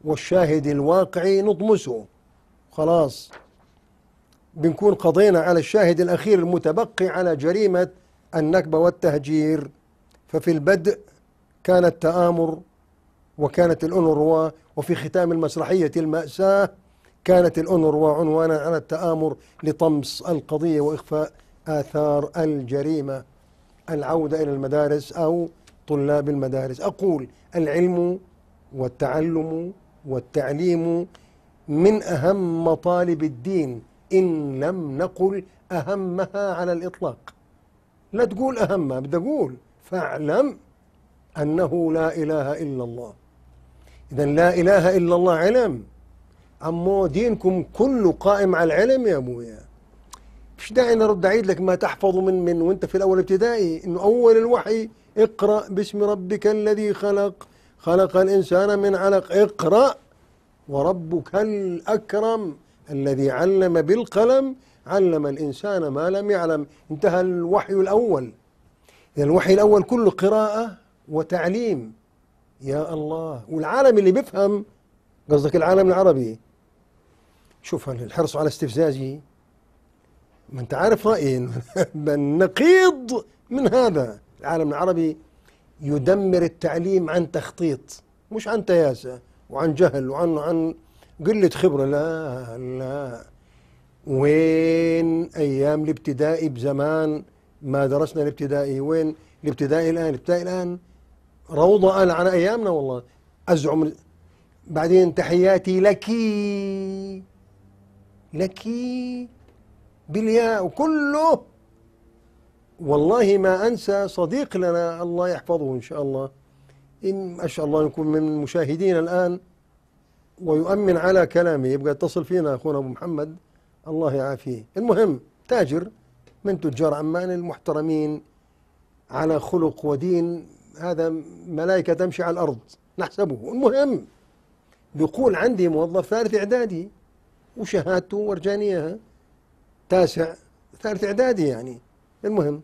والشاهد الواقعي نطمسه خلاص بنكون قضينا على الشاهد الأخير المتبقي على جريمة النكبة والتهجير ففي البدء كان التآمر وكانت الأونروا وفي ختام المسرحية المأساة كانت الأونروا عنوانا على التآمر لطمس القضية وإخفاء آثار الجريمة العودة إلى المدارس أو طلاب المدارس أقول العلم والتعلم والتعليم من أهم مطالب الدين إن لم نقل أهمها على الإطلاق لا تقول أهمها بدي أقول فاعلم أنه لا إله إلا الله إذا لا إله إلا الله علم أمو دينكم كله قائم على العلم يا أبويا مش داعي نرد أعيد لك ما تحفظ من من وأنت في الأول ابتدائي إنه أول الوحي اقرأ باسم ربك الذي خلق خلق الإنسان من علق اقرأ وربك الأكرم الذي علم بالقلم علم الإنسان ما لم يعلم انتهى الوحي الأول إذا الوحي الأول كله قراءة وتعليم يا الله والعالم اللي بيفهم قصدك العالم العربي شوف الحرص على استفزازي ما انت عارف رأيي من نقيض من هذا العالم العربي يدمر التعليم عن تخطيط مش عن تياسة وعن جهل وعن عن قلة خبرة لا لا وين أيام الابتدائي بزمان ما درسنا الابتدائي وين الابتدائي الآن الابتدائي الآن روضة أنا على أيامنا والله أزعم بعدين تحياتي لك لك بالياء وكله والله ما أنسى صديق لنا الله يحفظه إن شاء الله إن شاء الله نكون من المشاهدين الآن ويؤمن على كلامي يبقى يتصل فينا أخونا أبو محمد الله يعافيه المهم تاجر من تجار عمان المحترمين على خلق ودين هذا ملائكة تمشي على الأرض نحسبه المهم بيقول عندي موظف ثالث إعدادي وشهادته ورجانيها تاسع ثالث إعدادي يعني المهم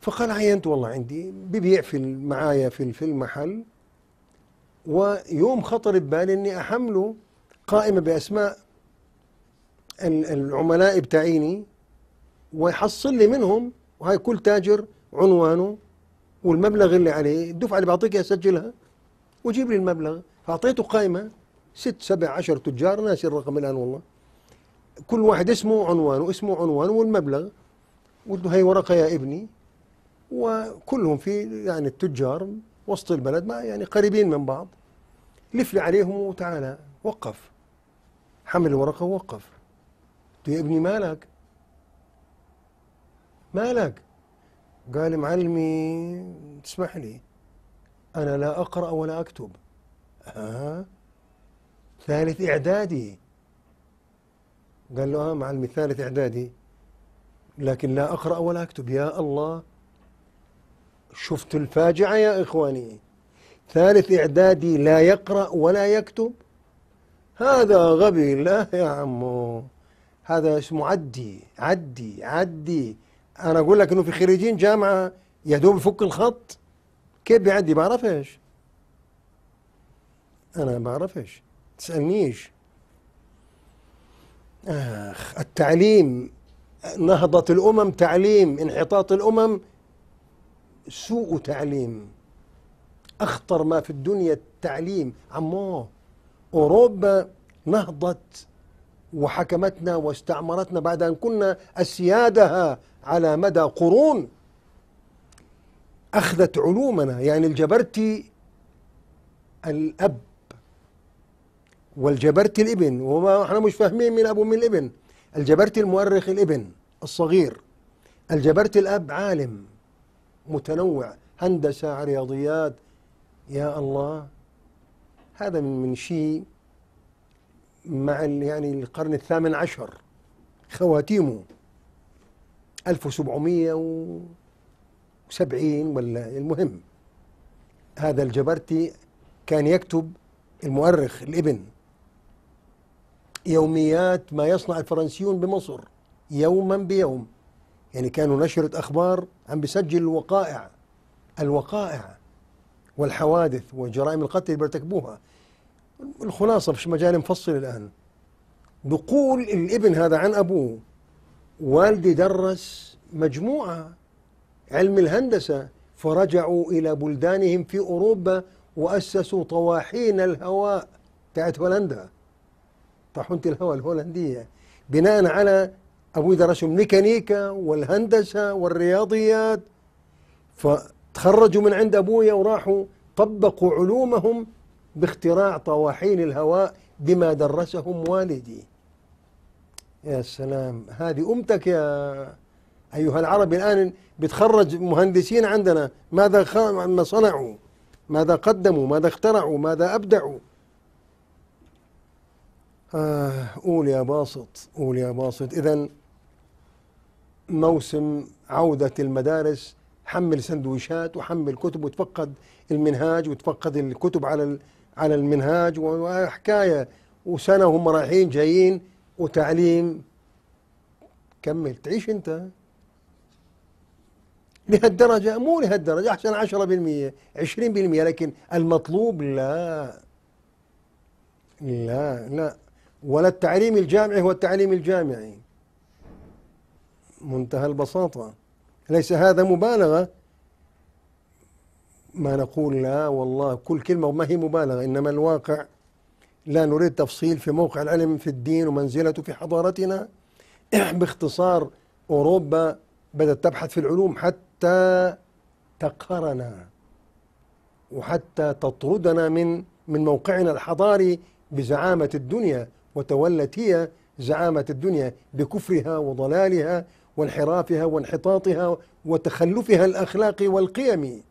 فقال عينت والله عندي ببيع في معايا في المحل ويوم خطر ببالي اني احمله قائمه باسماء العملاء بتاعيني ويحصل لي منهم وهي كل تاجر عنوانه والمبلغ اللي عليه الدفعه اللي بعطيك اسجلها وجيب لي المبلغ فاعطيته قائمه ست سبع عشر تجار ناسي الرقم الان والله كل واحد اسمه عنوانه اسمه عنوانه والمبلغ قلت له هي ورقه يا ابني وكلهم في يعني التجار وسط البلد ما يعني قريبين من بعض لف عليهم وتعالى وقف حمل الورقة ووقف يا ابني مالك مالك قال معلمي تسمح لي أنا لا أقرأ ولا أكتب آه. ثالث إعدادي قال له آه معلمي ثالث إعدادي لكن لا أقرأ ولا أكتب يا الله شفت الفاجعة يا إخواني ثالث إعدادي لا يقرأ ولا يكتب هذا غبي لا يا عمو هذا اسمه عدي عدي عدي أنا أقول لك إنه في خريجين جامعة يا دوب يفك الخط كيف بيعدي بعرفش أنا بعرفش تسألنيش آخ التعليم نهضة الأمم تعليم انحطاط الأمم سوء تعليم أخطر ما في الدنيا التعليم عمو أوروبا نهضت وحكمتنا واستعمرتنا بعد أن كنا أسيادها على مدى قرون أخذت علومنا يعني الجبرتي الأب والجبرتي الابن وما احنا مش فاهمين مين أبو من الابن الجبرتي المؤرخ الابن الصغير الجبرتي الأب عالم متنوع هندسة رياضيات يا الله هذا من شيء مع يعني القرن الثامن عشر خواتيمه 1770 ولا المهم هذا الجبرتي كان يكتب المؤرخ الابن يوميات ما يصنع الفرنسيون بمصر يوما بيوم يعني كانوا نشرة أخبار عم بسجل الوقائع الوقائع والحوادث وجرائم القتل اللي بيرتكبوها الخلاصة مش مجال مفصل الآن بقول الابن هذا عن أبوه والدي درس مجموعة علم الهندسة فرجعوا إلى بلدانهم في أوروبا وأسسوا طواحين الهواء تاعت هولندا طاحونة الهواء الهولندية بناء على أبوي درسوا الميكانيكا والهندسة والرياضيات ف تخرجوا من عند أبويا وراحوا طبقوا علومهم باختراع طواحين الهواء بما درسهم والدي يا سلام هذه أمتك يا أيها العرب الآن بتخرج مهندسين عندنا ماذا ما صنعوا ماذا قدموا ماذا اخترعوا ماذا أبدعوا آه قول يا باسط قول يا باسط إذا موسم عودة المدارس حمل سندويشات وحمل كتب وتفقد المنهاج وتفقد الكتب على على المنهاج وحكايه وسنه وهم رايحين جايين وتعليم كمل تعيش انت لهالدرجة مو لهالدرجة أحسن عشرة بالمية عشرين بالمية لكن المطلوب لا لا لا ولا التعليم الجامعي هو التعليم الجامعي منتهى البساطة ليس هذا مبالغة ما نقول لا والله كل كلمة ما هي مبالغة إنما الواقع لا نريد تفصيل في موقع العلم في الدين ومنزلته في حضارتنا باختصار أوروبا بدأت تبحث في العلوم حتى تقهرنا وحتى تطردنا من من موقعنا الحضاري بزعامة الدنيا وتولت هي زعامة الدنيا بكفرها وضلالها وانحرافها وانحطاطها وتخلفها الاخلاقي والقيمي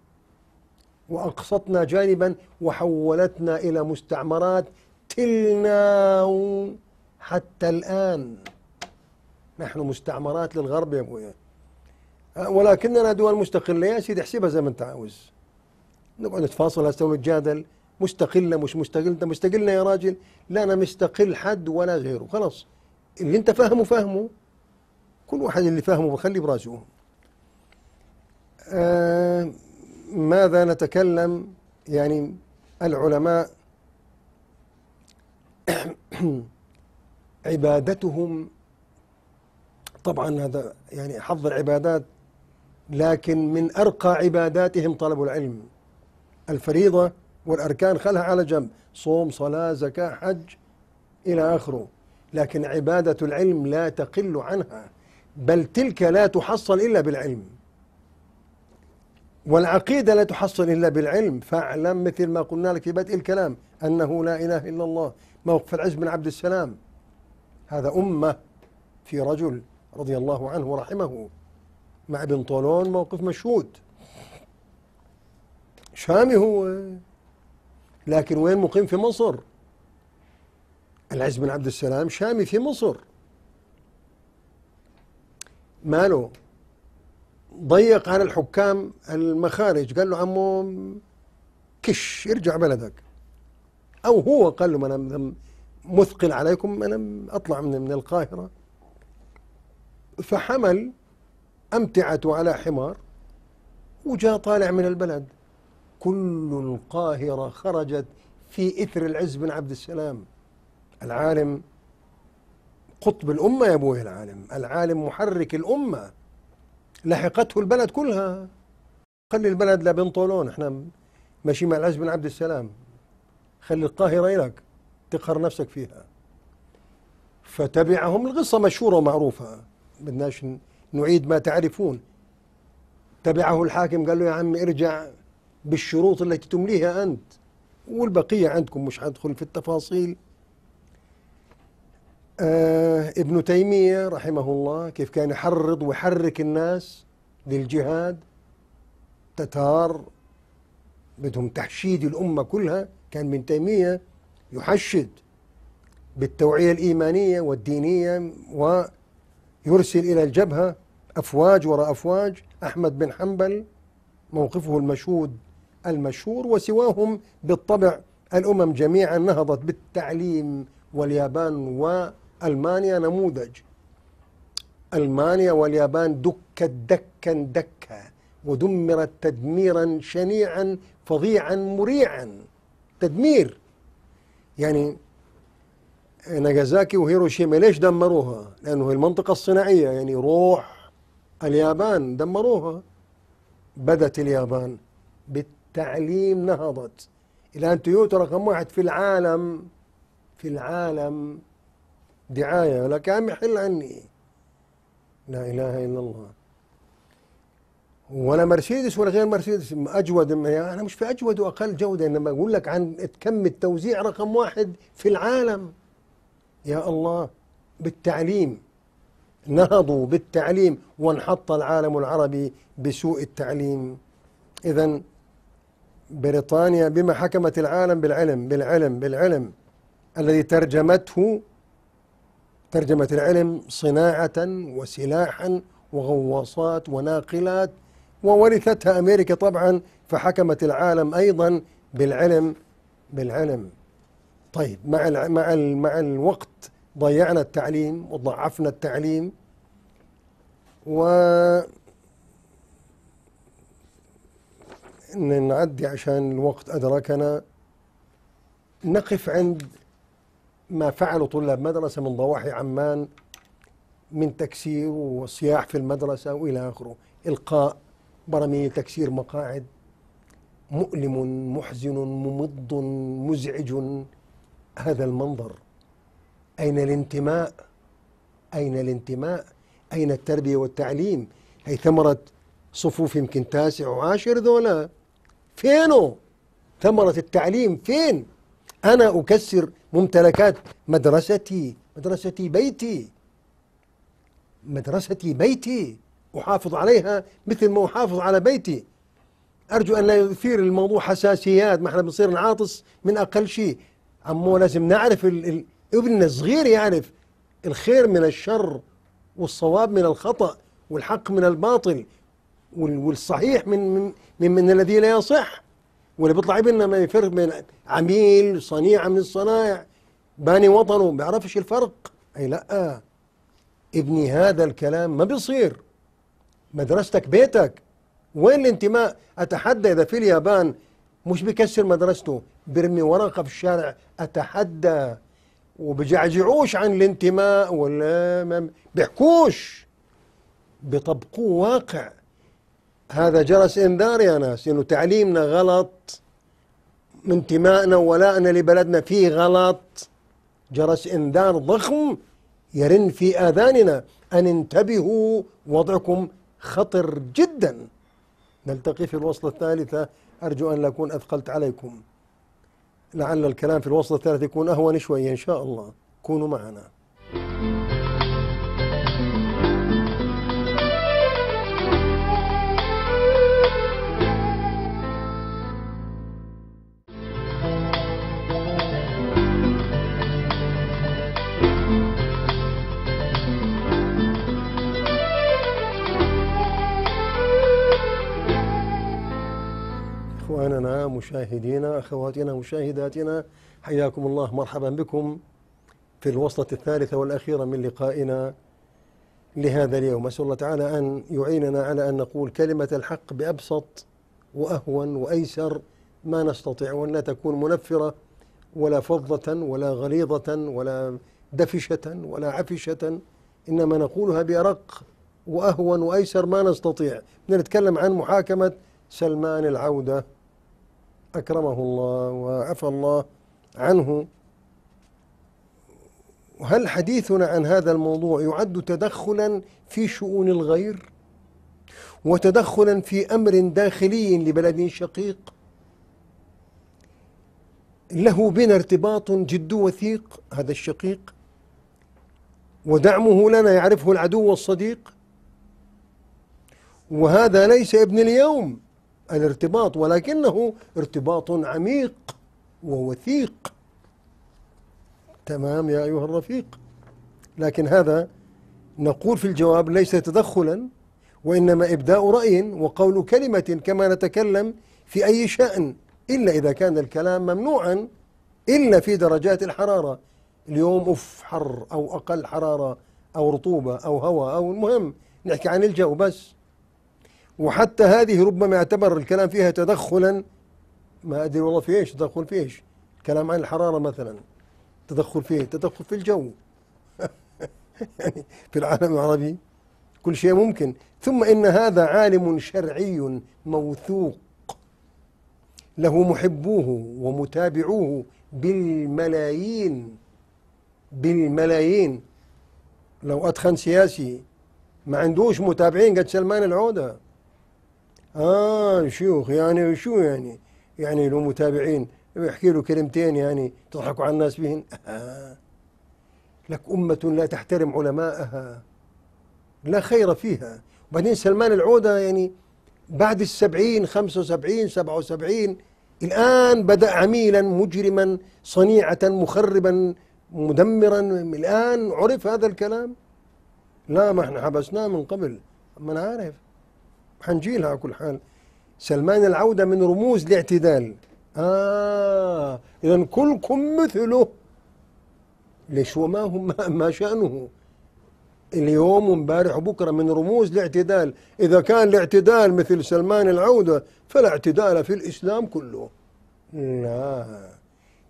واقصتنا جانبا وحولتنا الى مستعمرات تلنا حتى الان نحن مستعمرات للغرب يا ابويا أه، ولكننا دول مستقله يا سيدي احسبها زي ما انت عاوز نقعد نتفاصل هسه ونتجادل مستقله مش مستقله انت مستقله يا راجل لا انا مستقل حد ولا غيره خلاص اللي انت فاهمه فاهمه كل واحد اللي فاهمه بخلي براسه آه ماذا نتكلم يعني العلماء عبادتهم طبعا هذا يعني حظ العبادات لكن من أرقى عباداتهم طلب العلم الفريضة والأركان خلها على جنب صوم صلاة زكاة حج إلى آخره لكن عبادة العلم لا تقل عنها بل تلك لا تحصل إلا بالعلم والعقيدة لا تحصل إلا بالعلم فاعلم مثل ما قلنا لك في بدء الكلام أنه لا إله إلا الله موقف العز بن عبد السلام هذا أمة في رجل رضي الله عنه ورحمه مع ابن طولون موقف مشهود شامي هو لكن وين مقيم في مصر العز بن عبد السلام شامي في مصر ماله ضيق على الحكام المخارج قال له عمو كش ارجع بلدك أو هو قال له أنا مثقل عليكم أنا أطلع من, من القاهرة فحمل أمتعته على حمار وجاء طالع من البلد كل القاهرة خرجت في إثر العز بن عبد السلام العالم قطب الأمة يا أبوي العالم العالم محرك الأمة لحقته البلد كلها خلي البلد طولون احنا ماشي مع العز بن عبد السلام خلي القاهرة لك تقهر نفسك فيها فتبعهم القصة مشهورة ومعروفة بدناش نعيد ما تعرفون تبعه الحاكم قال له يا عم ارجع بالشروط التي تمليها أنت والبقية عندكم مش هدخل في التفاصيل آه ابن تيمية رحمه الله كيف كان يحرض ويحرك الناس للجهاد تتار بدهم تحشيد الأمة كلها كان ابن تيمية يحشد بالتوعية الإيمانية والدينية ويرسل إلى الجبهة أفواج وراء أفواج أحمد بن حنبل موقفه المشهود المشهور وسواهم بالطبع الأمم جميعا نهضت بالتعليم واليابان و ألمانيا نموذج ألمانيا واليابان دكت دكا دكا ودمرت تدميرا شنيعا فظيعا مريعا تدمير يعني آه، ناجازاكي وهيروشيما ليش دمروها؟ لأنه المنطقة الصناعية يعني روح اليابان دمروها بدت اليابان بالتعليم نهضت الآن تويوتا رقم واحد في العالم في العالم دعاية ولك عم يحل عني لا إله إلا الله ولا مرسيدس ولا غير مرسيدس أجود يعني أنا مش في أجود وأقل جودة إنما أقول لك عن كم التوزيع رقم واحد في العالم يا الله بالتعليم نهضوا بالتعليم وانحط العالم العربي بسوء التعليم إذا بريطانيا بما حكمت العالم بالعلم بالعلم بالعلم الذي ترجمته ترجمة العلم صناعة وسلاحا وغواصات وناقلات وورثتها أمريكا طبعا فحكمت العالم أيضا بالعلم بالعلم طيب مع مع مع الوقت ضيعنا التعليم وضعفنا التعليم و نعدي عشان الوقت أدركنا نقف عند ما فعله طلاب مدرسة من ضواحي عمان من تكسير وصياح في المدرسة وإلى آخره إلقاء براميل تكسير مقاعد مؤلم محزن ممض مزعج هذا المنظر أين الانتماء أين الانتماء أين التربية والتعليم هي ثمرة صفوف يمكن تاسع وعاشر ذولا فينه ثمرة التعليم فين أنا أكسر ممتلكات مدرستي مدرستي بيتي مدرستي بيتي أحافظ عليها مثل ما أحافظ على بيتي أرجو أن لا يثير الموضوع حساسيات ما احنا بنصير نعاطس من أقل شيء عمو لازم نعرف ال... ابننا الصغير يعرف الخير من الشر والصواب من الخطأ والحق من الباطل والصحيح من من من, من الذي لا يصح واللي بيطلع ابننا ما يفرق بين عميل صنيعة من الصنايع باني وطنه ما بيعرفش الفرق أي لأ ابني هذا الكلام ما بيصير مدرستك بيتك وين الانتماء أتحدى إذا في اليابان مش بيكسر مدرسته بيرمي ورقة في الشارع أتحدى وبجعجعوش عن الانتماء ولا بيحكوش بيطبقوه واقع هذا جرس إنذار يا ناس إنه تعليمنا غلط انتمائنا وولائنا لبلدنا فيه غلط جرس إنذار ضخم يرن في آذاننا أن انتبهوا وضعكم خطر جدا نلتقي في الوصلة الثالثة أرجو أن لا أكون أثقلت عليكم لعل الكلام في الوصلة الثالثة يكون أهون شوية إن شاء الله كونوا معنا مشاهدينا أخواتنا مشاهداتنا حياكم الله مرحبا بكم في الوصلة الثالثة والأخيرة من لقائنا لهذا اليوم أسأل الله تعالى أن يعيننا على أن نقول كلمة الحق بأبسط وأهون وأيسر ما نستطيع وأن لا تكون منفرة ولا فظة ولا غليظة ولا دفشة ولا عفشة إنما نقولها بأرق وأهون وأيسر ما نستطيع نتكلم عن محاكمة سلمان العودة أكرمه الله وعفى الله عنه هل حديثنا عن هذا الموضوع يعد تدخلا في شؤون الغير وتدخلا في أمر داخلي لبلد شقيق له بنا ارتباط جد وثيق هذا الشقيق ودعمه لنا يعرفه العدو والصديق وهذا ليس ابن اليوم الارتباط ولكنه ارتباط عميق ووثيق تمام يا أيها الرفيق لكن هذا نقول في الجواب ليس تدخلا وإنما إبداء رأي وقول كلمة كما نتكلم في أي شأن إلا إذا كان الكلام ممنوعا إلا في درجات الحرارة اليوم أف حر أو أقل حرارة أو رطوبة أو هواء أو المهم نحكي عن الجو بس وحتى هذه ربما يعتبر الكلام فيها تدخلا ما أدري والله في إيش تدخل في إيش كلام عن الحرارة مثلا تدخل في تدخل في الجو يعني في العالم العربي كل شيء ممكن ثم إن هذا عالم شرعي موثوق له محبوه ومتابعوه بالملايين بالملايين لو أدخن سياسي ما عندوش متابعين قد سلمان العوده اه شيوخ يعني شو يعني يعني له متابعين يحكي له كلمتين يعني تضحكوا على الناس بهن آه. لك أمة لا تحترم علماءها لا خير فيها وبعدين سلمان العودة يعني بعد السبعين خمسة وسبعين سبعة وسبعين الآن بدأ عميلا مجرما صنيعة مخربا مدمرا الآن عرف هذا الكلام لا ما احنا حبسناه من قبل ما أنا عارف حنجي لها على كل حال سلمان العودة من رموز الاعتدال آه إذا كلكم مثله ليش وما هم ما شأنه اليوم ومبارح وبكرة من رموز الاعتدال إذا كان الاعتدال مثل سلمان العودة فلا اعتدال في الإسلام كله لا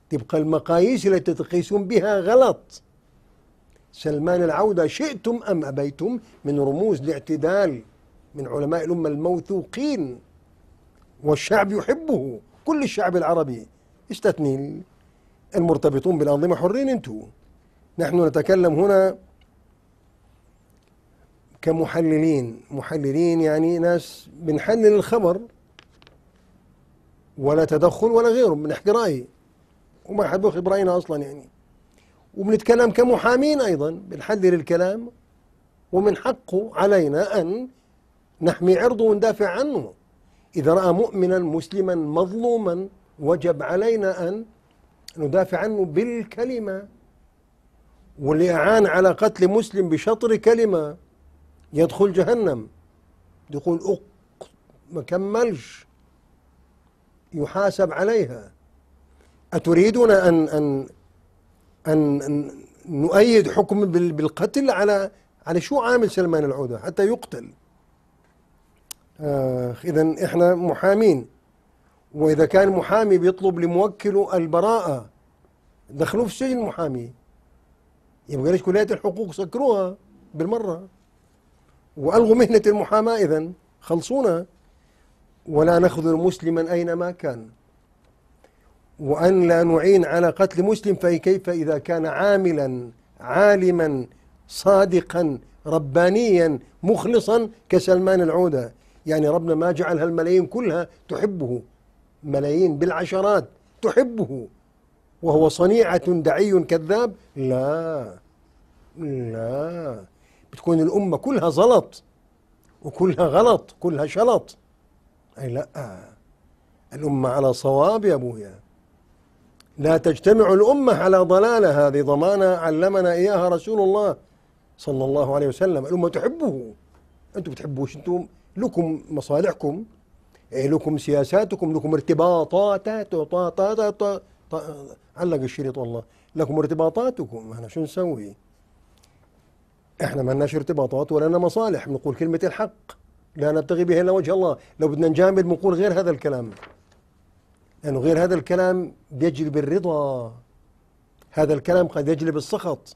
تبقى المقاييس التي تقيسون بها غلط سلمان العودة شئتم أم أبيتم من رموز الاعتدال من علماء الأمة الموثوقين والشعب يحبه كل الشعب العربي استثني المرتبطون بالأنظمة حرين أنتوا نحن نتكلم هنا كمحللين محللين يعني ناس بنحلل الخبر ولا تدخل ولا غيره بنحكي رأي وما حد بياخذ برأينا أصلا يعني وبنتكلم كمحامين أيضا بنحلل الكلام ومن حقه علينا أن نحمي عرضه وندافع عنه إذا رأى مؤمنا مسلما مظلوما وجب علينا أن ندافع عنه بالكلمة واللي أعان على قتل مسلم بشطر كلمة يدخل جهنم يقول أق ما كملش يحاسب عليها أتريدنا أن أن أن نؤيد حكم بالقتل على على شو عامل سلمان العودة حتى يقتل آه إذا إحنا محامين وإذا كان محامي بيطلب لموكله البراءة دخلوه في السجن محامي يبقى ليش كلية الحقوق سكروها بالمرة وألغوا مهنة المحاماة إذا خلصونا ولا نخذل مسلما أينما كان وأن لا نعين على قتل مسلم فكيف إذا كان عاملا عالما صادقا ربانيا مخلصا كسلمان العودة يعني ربنا ما جعل هالملايين كلها تحبه ملايين بالعشرات تحبه وهو صنيعة دعي كذاب لا لا بتكون الأمة كلها زلط وكلها غلط كلها شلط أي لا الأمة على صواب يا أبويا لا تجتمع الأمة على ضلالة هذه ضمانة علمنا إياها رسول الله صلى الله عليه وسلم الأمة تحبه أنتم بتحبوش أنتم لكم مصالحكم إيه، لكم سياساتكم لكم ارتباطات علق الشريط والله لكم ارتباطاتكم احنا شو نسوي احنا ما لناش ارتباطات ولا لنا مصالح بنقول كلمة الحق لا نبتغي بها الا وجه الله لو بدنا نجامل بنقول غير هذا الكلام لانه غير هذا الكلام بيجلب الرضا هذا الكلام قد يجلب السخط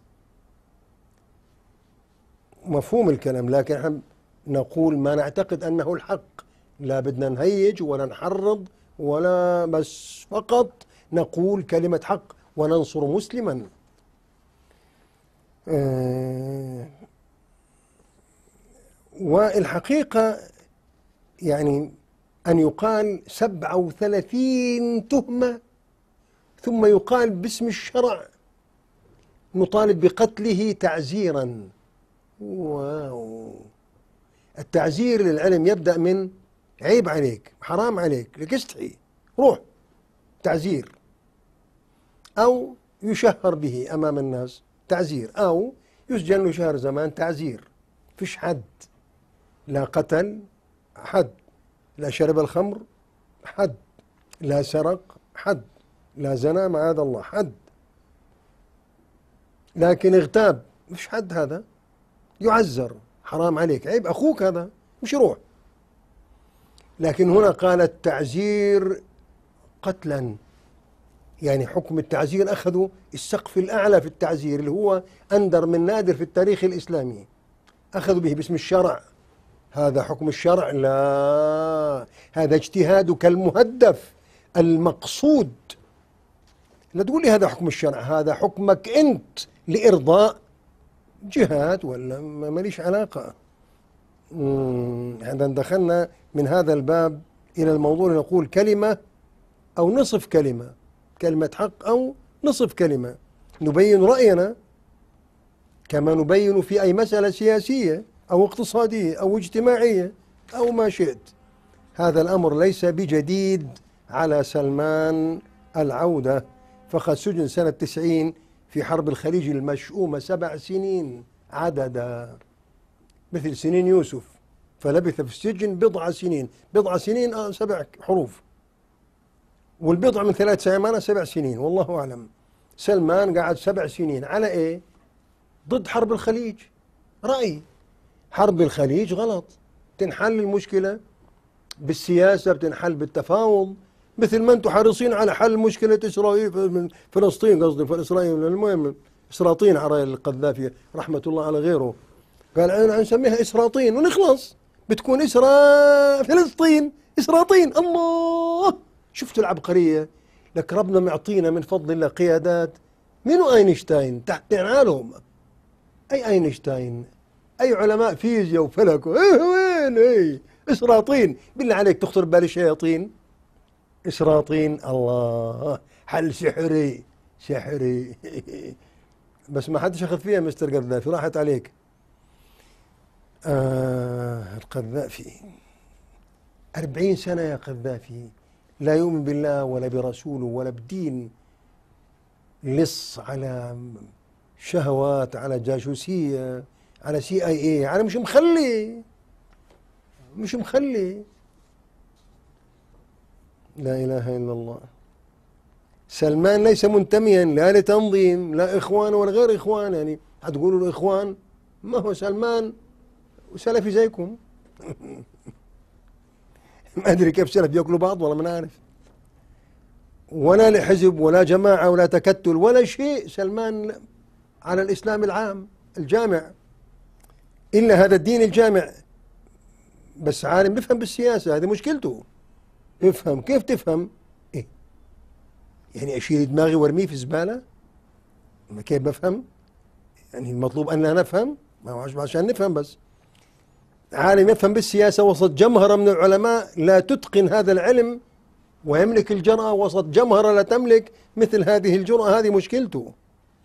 مفهوم الكلام لكن احنا نقول ما نعتقد أنه الحق لا بدنا نهيج ولا نحرض ولا بس فقط نقول كلمة حق وننصر مسلما آه، والحقيقة يعني أن يقال سبعة وثلاثين تهمة ثم يقال باسم الشرع نطالب بقتله تعزيرا واو التعزير للعلم يبدأ من عيب عليك حرام عليك لك استحي روح تعزير أو يشهر به أمام الناس تعزير أو يسجن له شهر زمان تعزير فيش حد لا قتل حد لا شرب الخمر حد لا سرق حد لا زنى معاذ الله حد لكن اغتاب مش حد هذا يعزر حرام عليك عيب أخوك هذا مش روح لكن هنا قال التعزير قتلا يعني حكم التعزير أخذوا السقف الأعلى في التعزير اللي هو أندر من نادر في التاريخ الإسلامي أخذوا به باسم الشرع هذا حكم الشرع لا هذا اجتهادك المهدف المقصود لا تقول لي هذا حكم الشرع هذا حكمك أنت لإرضاء جهات ولا ماليش علاقة عندما دخلنا من هذا الباب إلى الموضوع نقول كلمة أو نصف كلمة كلمة حق أو نصف كلمة نبين رأينا كما نبين في أي مسألة سياسية أو اقتصادية أو اجتماعية أو ما شئت هذا الأمر ليس بجديد على سلمان العودة فقد سجن سنة 90 في حرب الخليج المشؤومة سبع سنين عددا مثل سنين يوسف فلبث في السجن بضع سنين بضع سنين آه سبع حروف والبضع من ثلاث سيمانة سبع سنين والله أعلم سلمان قعد سبع سنين على إيه ضد حرب الخليج رأي حرب الخليج غلط تنحل المشكلة بالسياسة بتنحل بالتفاوض مثل ما انتم حريصين على حل مشكلة إسرائيل من فلسطين قصدي اسرائيل المهم إسراطين على القذافي رحمة الله على غيره قال أنا نسميها إسراطين ونخلص بتكون إسرا فلسطين إسراطين الله شفت العبقرية لك ربنا معطينا من فضل الله قيادات منو أينشتاين تحت عالهم أي أينشتاين أي علماء فيزياء وفلك إيه، وين أي إسراطين بالله عليك تخطر بالي شياطين اشراطين الله حل سحري سحري بس ما حدش أخذ فيها مستر قذافي راحت عليك آه القذافي أربعين سنة يا قذافي لا يؤمن بالله ولا برسوله ولا بدين لص على شهوات على جاسوسية على سي اي اي على مش مخلي مش مخلي لا إله إلا الله سلمان ليس منتميا لا لتنظيم لا إخوان ولا غير إخوان يعني هتقولوا الإخوان ما هو سلمان وسلفي زيكم ما أدري كيف سلف يأكلوا بعض والله ما نعرف ولا لحزب ولا جماعة ولا تكتل ولا شيء سلمان على الإسلام العام الجامع إلا هذا الدين الجامع بس عالم بيفهم بالسياسة هذه مشكلته افهم كيف تفهم ايه يعني اشيل دماغي وارميه في الزباله ما كيف بفهم يعني المطلوب ان لا نفهم ما هو عشان نفهم بس عالم يفهم بالسياسة وسط جمهرة من العلماء لا تتقن هذا العلم ويملك الجرأة وسط جمهرة لا تملك مثل هذه الجرأة هذه مشكلته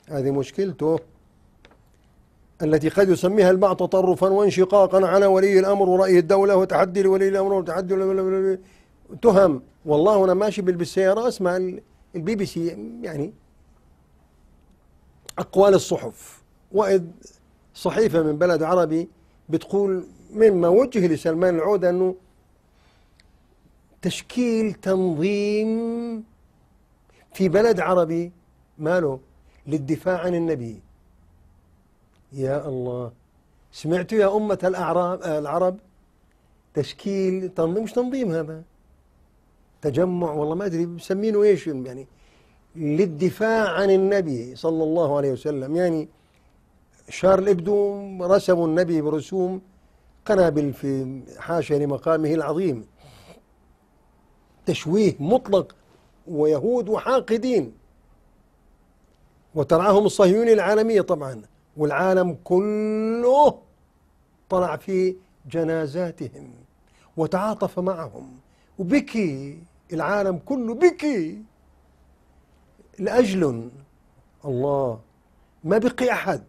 هذه مشكلته التي قد يسميها البعض تطرفا وانشقاقا على ولي الأمر ورأي الدولة وتحدي لولي الأمر وتحدي تهم والله وانا ماشي بالسياره اسمع البي بي سي يعني اقوال الصحف واذ صحيفه من بلد عربي بتقول مما وجه لسلمان العودة أنه تشكيل تنظيم في بلد عربي ماله للدفاع عن النبي يا الله سمعتوا يا أمة الأعراب العرب تشكيل تنظيم مش تنظيم هذا تجمع والله ما أدري بسمينه إيش يعني للدفاع عن النبي صلى الله عليه وسلم يعني شارل إبدو رسموا النبي برسوم قنابل في حاشا لمقامه العظيم تشويه مطلق ويهود وحاقدين وترعاهم الصهيونية العالمية طبعا والعالم كله طلع في جنازاتهم وتعاطف معهم وبكي العالم كله بكي لأجل الله ما بقي أحد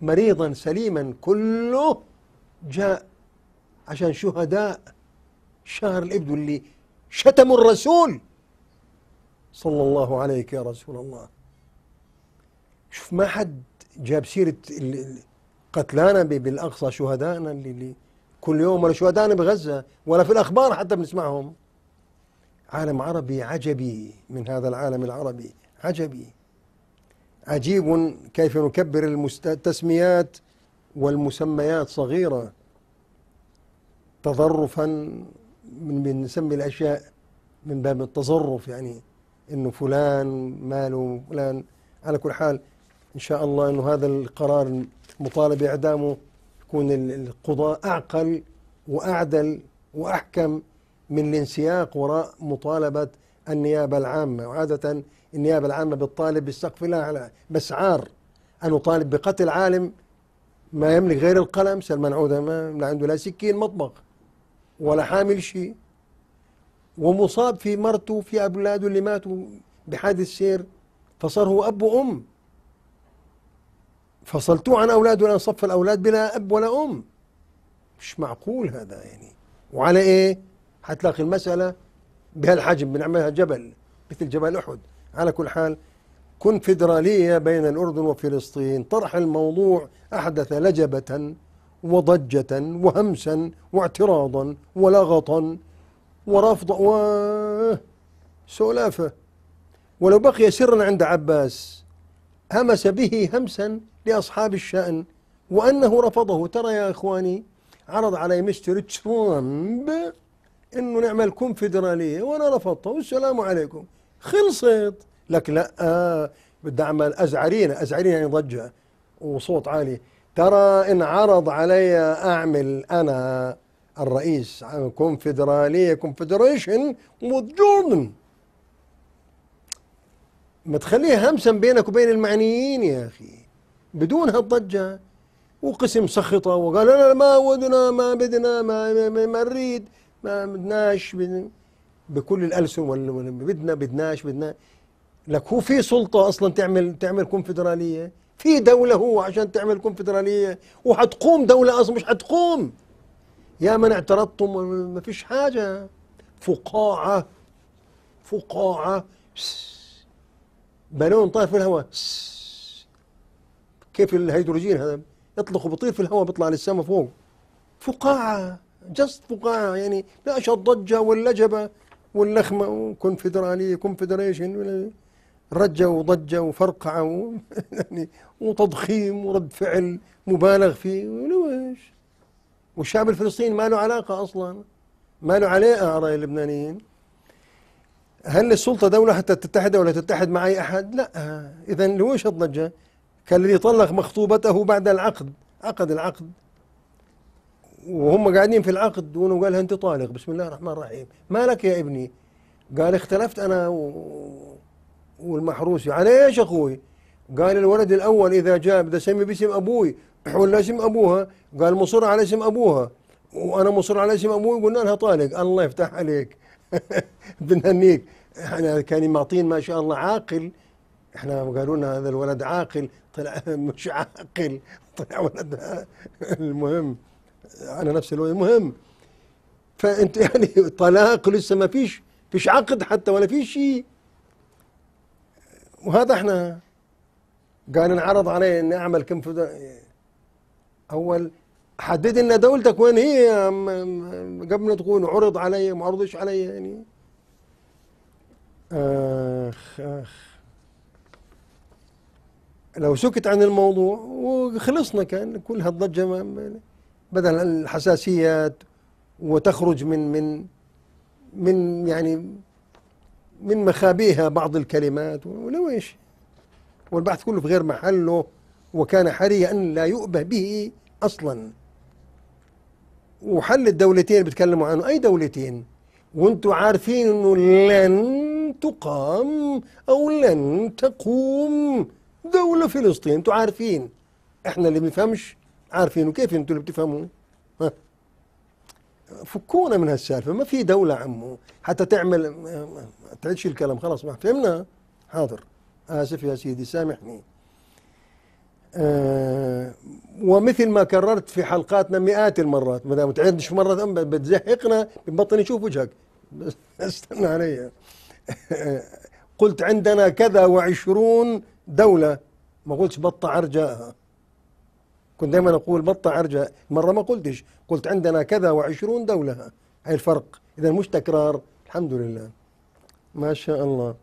مريضا سليما كله جاء عشان شهداء شهر الإبد اللي شتموا الرسول صلى الله عليك يا رسول الله شوف ما حد جاب سيرة قتلانا بالأقصى شهدائنا اللي كل يوم ولا شهدائنا بغزة ولا في الأخبار حتى بنسمعهم عالم عربي عجبي من هذا العالم العربي عجبي عجيب كيف نكبر التسميات والمسميات صغيرة تظرفا من بنسمي الأشياء من باب التظرف يعني انه فلان ماله فلان على كل حال ان شاء الله انه هذا القرار مطالب اعدامه يكون القضاء أعقل وأعدل وأحكم من الانسياق وراء مطالبة النيابة العامة وعادة النيابة العامة بتطالب بالسقف الأعلى عار أن يطالب بقتل عالم ما يملك غير القلم سلمان عودة ما لا عنده لا سكين مطبخ ولا حامل شيء ومصاب في مرته في أولاده اللي ماتوا بحادث سير فصار هو أب وأم فصلتوه عن أولاده الآن صف الأولاد بلا أب ولا أم مش معقول هذا يعني وعلى إيه حتلاقي المسألة بهالحجم بنعملها جبل مثل جبل أحد على كل حال كونفدرالية بين الأردن وفلسطين طرح الموضوع أحدث لجبة وضجة وهمسا واعتراضا ولغطا ورفض و سولافة ولو بقي سرا عند عباس همس به همسا لأصحاب الشأن وأنه رفضه ترى يا إخواني عرض علي مستر ترامب أنه نعمل كونفدرالية وأنا رفضته والسلام عليكم خلصت لك لا آه بدي أعمل أزعرينا أزعرينا يعني ضجة وصوت عالي ترى إن عرض علي أعمل أنا الرئيس كونفدرالية كونفدريشن وذ جوردن ما تخليها همسا بينك وبين المعنيين يا أخي بدون هالضجة وقسم سخطة وقال لا ما ودنا ما بدنا ما, ما, ما نريد ما بدناش بكل الألسن بدنا بدناش بدنا لك هو في سلطة أصلا تعمل تعمل كونفدرالية في دولة هو عشان تعمل كونفدرالية وحتقوم دولة أصلا مش حتقوم يا من اعترضتم ما فيش حاجة فقاعة فقاعة بلون طاير في الهواء كيف الهيدروجين هذا يطلق بطير في الهواء بيطلع للسماء فوق فقاعة جست فقاعة يعني لا الضجة واللجبة واللخمة وكونفدرالية كونفدريشن رجة وضجة وفرقعة يعني وتضخيم ورد فعل مبالغ فيه ولوش والشعب الفلسطيني ما له علاقة أصلا ما له علاقة على اللبنانيين هل السلطة دولة حتى تتحد ولا تتحد مع أي أحد؟ لا إذا لويش الضجة؟ كالذي طلق مخطوبته بعد العقد عقد العقد وهم قاعدين في العقد وقالها انت طالق بسم الله الرحمن الرحيم ما لك يا ابني قال اختلفت انا و... والمحروس على يعني ايش اخوي قال الولد الاول اذا جاء بدي اسمي باسم ابوي ولا اسم ابوها قال مصر على اسم ابوها وانا مصر على اسم ابوي قلنا لها طالق الله يفتح عليك بنهنيك احنا كان معطين ما شاء الله عاقل احنا قالوا لنا هذا الولد عاقل طلع مش عاقل طلع ولد المهم على نفس الوقت المهم فانت يعني طلاق لسه ما فيش فيش عقد حتى ولا في شيء وهذا احنا قال انعرض علي اني اعمل كم اول حدد لنا دولتك وين هي قبل ما تكون عرض علي ما عرضش علي يعني اخ اخ لو سكت عن الموضوع وخلصنا كان كل هالضجة بدل الحساسيات وتخرج من من من يعني من مخابيها بعض الكلمات ولو ايش والبحث كله في غير محله وكان حريا أن لا يؤبه به أصلا وحل الدولتين اللي بتكلموا عنه أي دولتين وانتم عارفين أنه لن تقام أو لن تقوم دولة فلسطين انتوا عارفين احنا اللي بنفهمش عارفين وكيف انتوا اللي بتفهموا ها فكونا من هالسالفة ما في دولة عمو حتى تعمل ما تعيدش الكلام خلاص ما فهمنا حاضر آسف يا سيدي سامحني آه ومثل ما كررت في حلقاتنا مئات المرات ما دام تعيدش مرة بتزهقنا بنبطل نشوف وجهك استنى علي آه، قلت عندنا كذا وعشرون دولة ما قلتش بطة عرجاءها كنت دايما أقول بطة عرجاء مرة ما قلتش قلت عندنا كذا وعشرون دولة هاي الفرق إذا مش تكرار الحمد لله ما شاء الله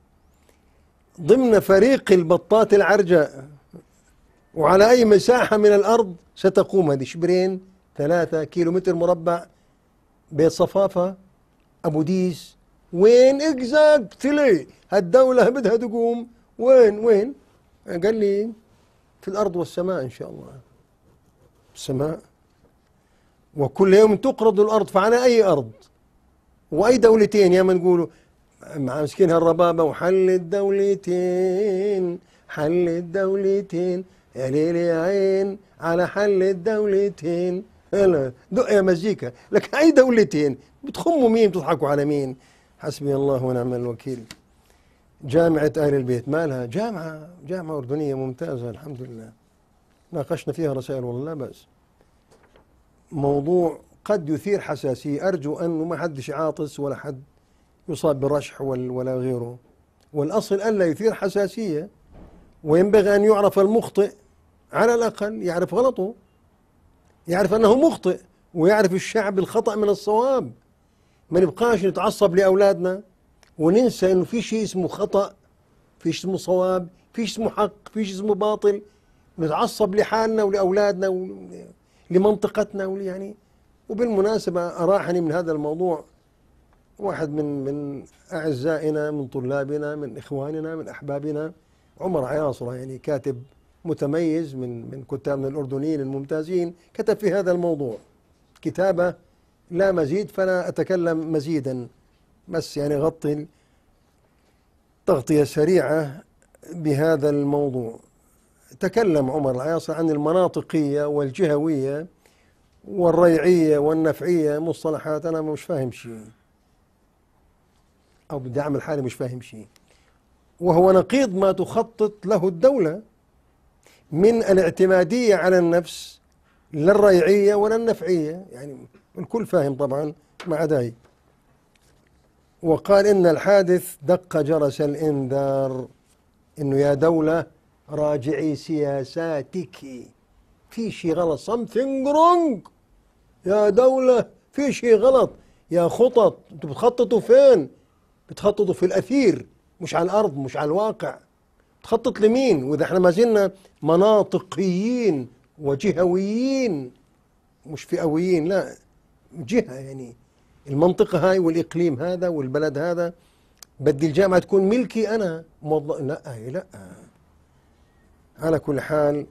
ضمن فريق البطات العرجاء وعلى أي مساحة من الأرض ستقوم هذه شبرين ثلاثة كيلو متر مربع بيت صفافة أبو ديس وين اكزاكتلي هالدولة بدها تقوم وين وين قال لي في الأرض والسماء إن شاء الله السماء وكل يوم تقرض الأرض فعلى أي أرض وأي دولتين يا ما نقولوا مسكين هالربابة وحل الدولتين حل الدولتين يا ليل يا عين على حل الدولتين دق يا مزيكا لك أي دولتين بتخموا مين بتضحكوا على مين حسبي الله ونعم الوكيل جامعة أهل البيت مالها جامعة جامعة أردنية ممتازة الحمد لله ناقشنا فيها رسائل والله لا بأس موضوع قد يثير حساسية أرجو أنه ما حدش عاطس ولا حد يصاب برشح ولا غيره والأصل ألا يثير حساسية وينبغي أن يعرف المخطئ على الأقل يعرف غلطه يعرف أنه مخطئ ويعرف الشعب الخطأ من الصواب ما نبقاش نتعصب لأولادنا وننسى انه في شيء اسمه خطا في شيء اسمه صواب في شيء اسمه حق في شيء اسمه باطل نتعصب لحالنا ولاولادنا ولمنطقتنا يعني وبالمناسبه اراحني من هذا الموضوع واحد من من اعزائنا من طلابنا من اخواننا من احبابنا عمر عياصره يعني كاتب متميز من من كتابنا الاردنيين الممتازين كتب في هذا الموضوع كتابه لا مزيد فلا اتكلم مزيدا بس يعني غطي تغطية سريعة بهذا الموضوع تكلم عمر العياصي عن المناطقية والجهوية والريعية والنفعية مصطلحات أنا مش فاهم شيء أو بدي أعمل حالي مش فاهم شيء وهو نقيض ما تخطط له الدولة من الاعتمادية على النفس لا الريعية ولا النفعية يعني الكل فاهم طبعا ما عداي وقال إن الحادث دق جرس الإنذار إنه يا دولة راجعي سياساتك في شيء غلط something wrong يا دولة في شيء غلط يا خطط انتوا بتخططوا فين بتخططوا في الأثير مش على الأرض مش على الواقع تخطط لمين وإذا احنا ما زلنا مناطقيين وجهويين مش فئويين لا جهة يعني المنطقة هاي والإقليم هذا والبلد هذا بدي الجامعة تكون ملكي أنا موظف لا إيه، لا على كل حال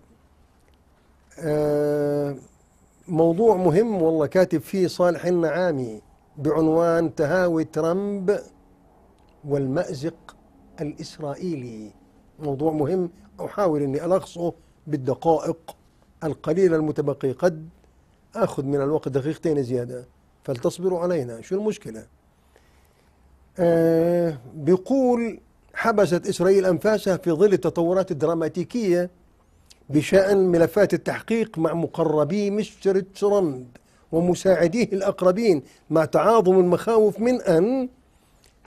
آه، موضوع مهم والله كاتب فيه صالح النعامي بعنوان تهاوي ترامب والمأزق الإسرائيلي موضوع مهم أحاول أني ألخصه بالدقائق القليلة المتبقية قد أخذ من الوقت دقيقتين زيادة فلتصبروا علينا شو المشكلة آه بيقول حبست إسرائيل أنفاسها في ظل التطورات الدراماتيكية بشأن ملفات التحقيق مع مقربي مستر ترامب ومساعديه الأقربين مع تعاظم المخاوف من أن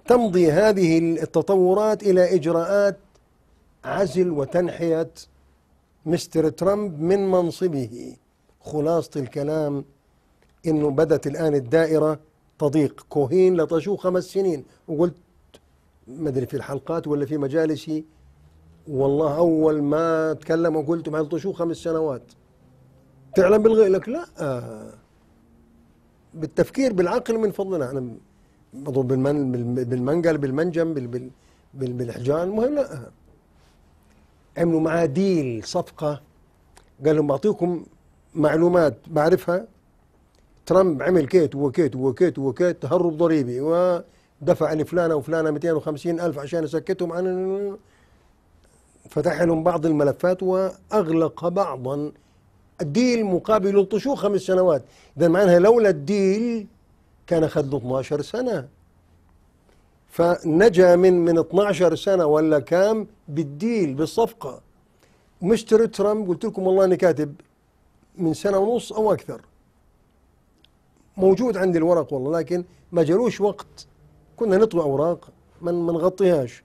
تمضي هذه التطورات إلى إجراءات عزل وتنحية مستر ترامب من منصبه خلاصة الكلام انه بدت الان الدائره تضيق كوهين لطشوه خمس سنين وقلت ما ادري في الحلقات ولا في مجالسي والله اول ما تكلم وقلت مع لطشوه خمس سنوات تعلم بالغير لك لا آه بالتفكير بالعقل من فضلنا انا بضرب بالمن بالمنقل بالمنجم بال بال بالحجان المهم لا آه عملوا معاه ديل صفقه قال لهم بعطيكم معلومات بعرفها ترامب عمل كيت وكيت وكيت وكيت تهرب ضريبي ودفع لفلانه وفلانه 250 الف عشان يسكتهم عن فتح لهم بعض الملفات واغلق بعضا الديل مقابل لطشوه خمس سنوات اذا معناها لولا الديل كان له 12 سنه فنجا من من 12 سنه ولا كام بالديل بالصفقه مستر ترامب قلت لكم والله انا كاتب من سنه ونص او اكثر موجود عندي الورق والله لكن ما جالوش وقت كنا نطبع اوراق ما من نغطيهاش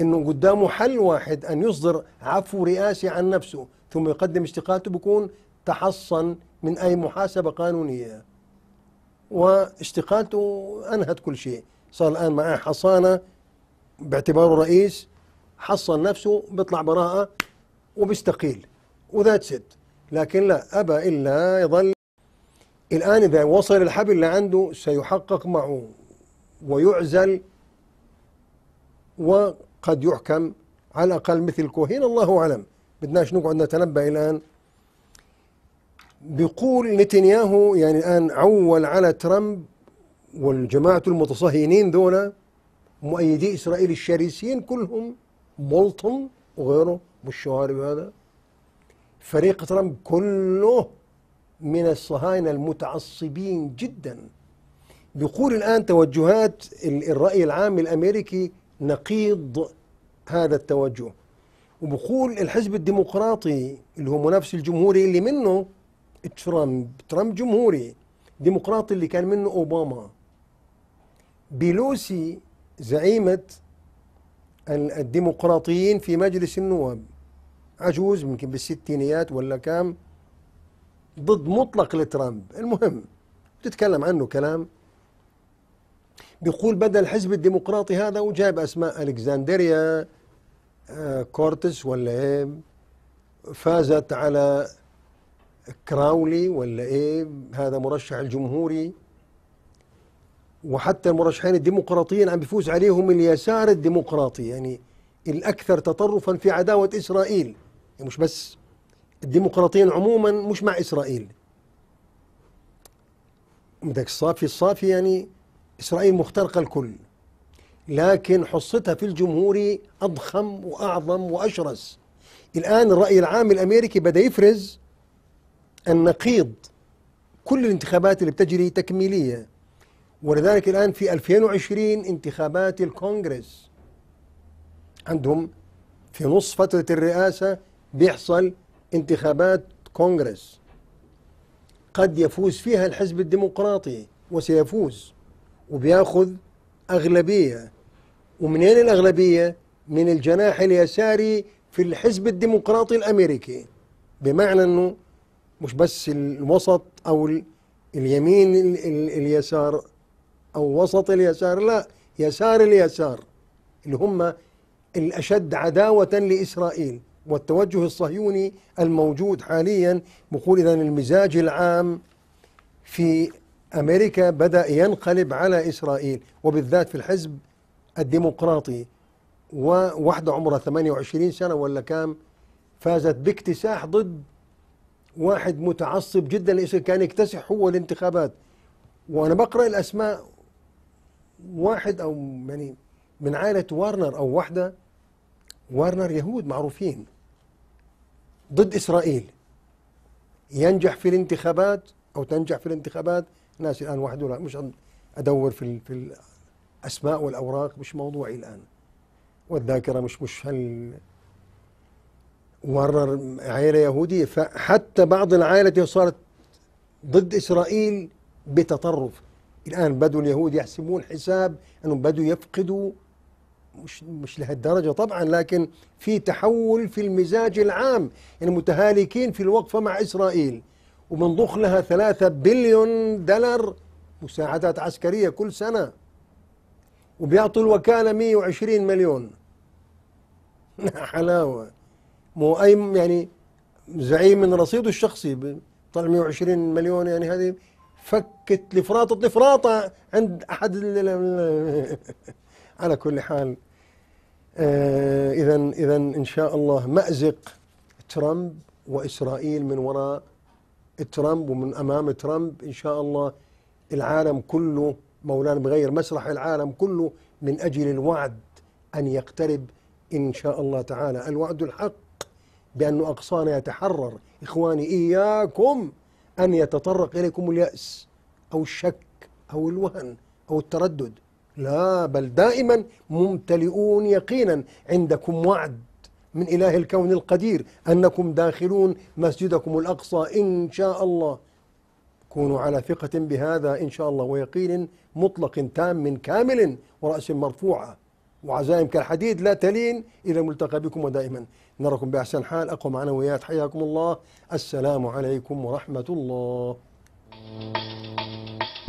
انه قدامه حل واحد ان يصدر عفو رئاسي عن نفسه ثم يقدم استقالته بكون تحصن من اي محاسبه قانونيه واستقالته انهت كل شيء صار الان معاه حصانه باعتباره رئيس حصن نفسه بيطلع براءه وبيستقيل وذات ست لكن لا ابى الا يظل الآن إذا وصل الحبل اللي عنده سيحقق معه ويعزل وقد يحكم على الأقل مثل كوهين الله أعلم بدناش نقعد نتنبأ الآن بيقول نتنياهو يعني الآن عول على ترامب والجماعة المتصهينين دول مؤيدي إسرائيل الشرسين كلهم مولتون وغيره بالشوارب هذا فريق ترامب كله من الصهاينة المتعصبين جدا بيقول الآن توجهات الرأي العام الأمريكي نقيض هذا التوجه وبقول الحزب الديمقراطي اللي هو منافس الجمهوري اللي منه ترامب ترامب جمهوري ديمقراطي اللي كان منه أوباما بيلوسي زعيمة الديمقراطيين في مجلس النواب عجوز يمكن بالستينيات ولا كام ضد مطلق لترامب المهم تتكلم عنه كلام بيقول بدأ الحزب الديمقراطي هذا وجاب أسماء ألكساندريا آه، كورتس ولا إيه فازت على كراولي ولا إيه هذا مرشح الجمهوري وحتى المرشحين الديمقراطيين عم بيفوز عليهم اليسار الديمقراطي يعني الأكثر تطرفا في عداوة إسرائيل يعني مش بس الديمقراطيين عموما مش مع اسرائيل بدك الصافي الصافي يعني اسرائيل مخترقه الكل لكن حصتها في الجمهوري اضخم واعظم واشرس الان الراي العام الامريكي بدا يفرز النقيض كل الانتخابات اللي بتجري تكميليه ولذلك الان في 2020 انتخابات الكونغرس عندهم في نصف فتره الرئاسه بيحصل انتخابات كونغرس قد يفوز فيها الحزب الديمقراطي وسيفوز وبياخذ أغلبية ومنين الأغلبية؟ من الجناح اليساري في الحزب الديمقراطي الأمريكي بمعنى أنه مش بس الوسط أو اليمين اليسار أو وسط اليسار لا يسار اليسار اللي هم الأشد عداوة لإسرائيل والتوجه الصهيوني الموجود حاليا بقول إذا المزاج العام في أمريكا بدأ ينقلب على إسرائيل وبالذات في الحزب الديمقراطي وواحدة عمرها 28 سنة ولا كام فازت باكتساح ضد واحد متعصب جدا لإسرائيل كان يكتسح هو الانتخابات وأنا بقرأ الأسماء واحد أو يعني من عائلة وارنر أو واحدة وارنر يهود معروفين ضد إسرائيل ينجح في الانتخابات أو تنجح في الانتخابات ناس الآن واحد ولا مش أدور في في الأسماء والأوراق مش موضوعي الآن والذاكرة مش مش هل ورر عائلة يهودية فحتى بعض العائلة صارت ضد إسرائيل بتطرف الآن بدوا اليهود يحسبون حساب أنهم بدوا يفقدوا مش مش لهالدرجة طبعا لكن في تحول في المزاج العام يعني متهالكين في الوقفة مع إسرائيل ومنضخ لها ثلاثة بليون دولار مساعدات عسكرية كل سنة وبيعطوا الوكالة 120 مليون حلاوة مو أي يعني زعيم من رصيده الشخصي طلع 120 مليون يعني هذه فكت لفراطة لفراطة عند أحد على كل حال إذا آه، إذا إن شاء الله مأزق ترامب وإسرائيل من وراء ترامب ومن أمام ترامب إن شاء الله العالم كله مولانا بغير مسرح العالم كله من أجل الوعد أن يقترب إن شاء الله تعالى الوعد الحق بأن أقصانا يتحرر إخواني إياكم أن يتطرق إليكم اليأس أو الشك أو الوهن أو التردد لا بل دائما ممتلئون يقينا عندكم وعد من إله الكون القدير أنكم داخلون مسجدكم الأقصى إن شاء الله كونوا على ثقة بهذا إن شاء الله ويقين مطلق تام كامل ورأس مرفوعة وعزائم كالحديد لا تلين إلى ملتقى بكم ودائما نراكم بأحسن حال أقوى معنويات حياكم الله السلام عليكم ورحمة الله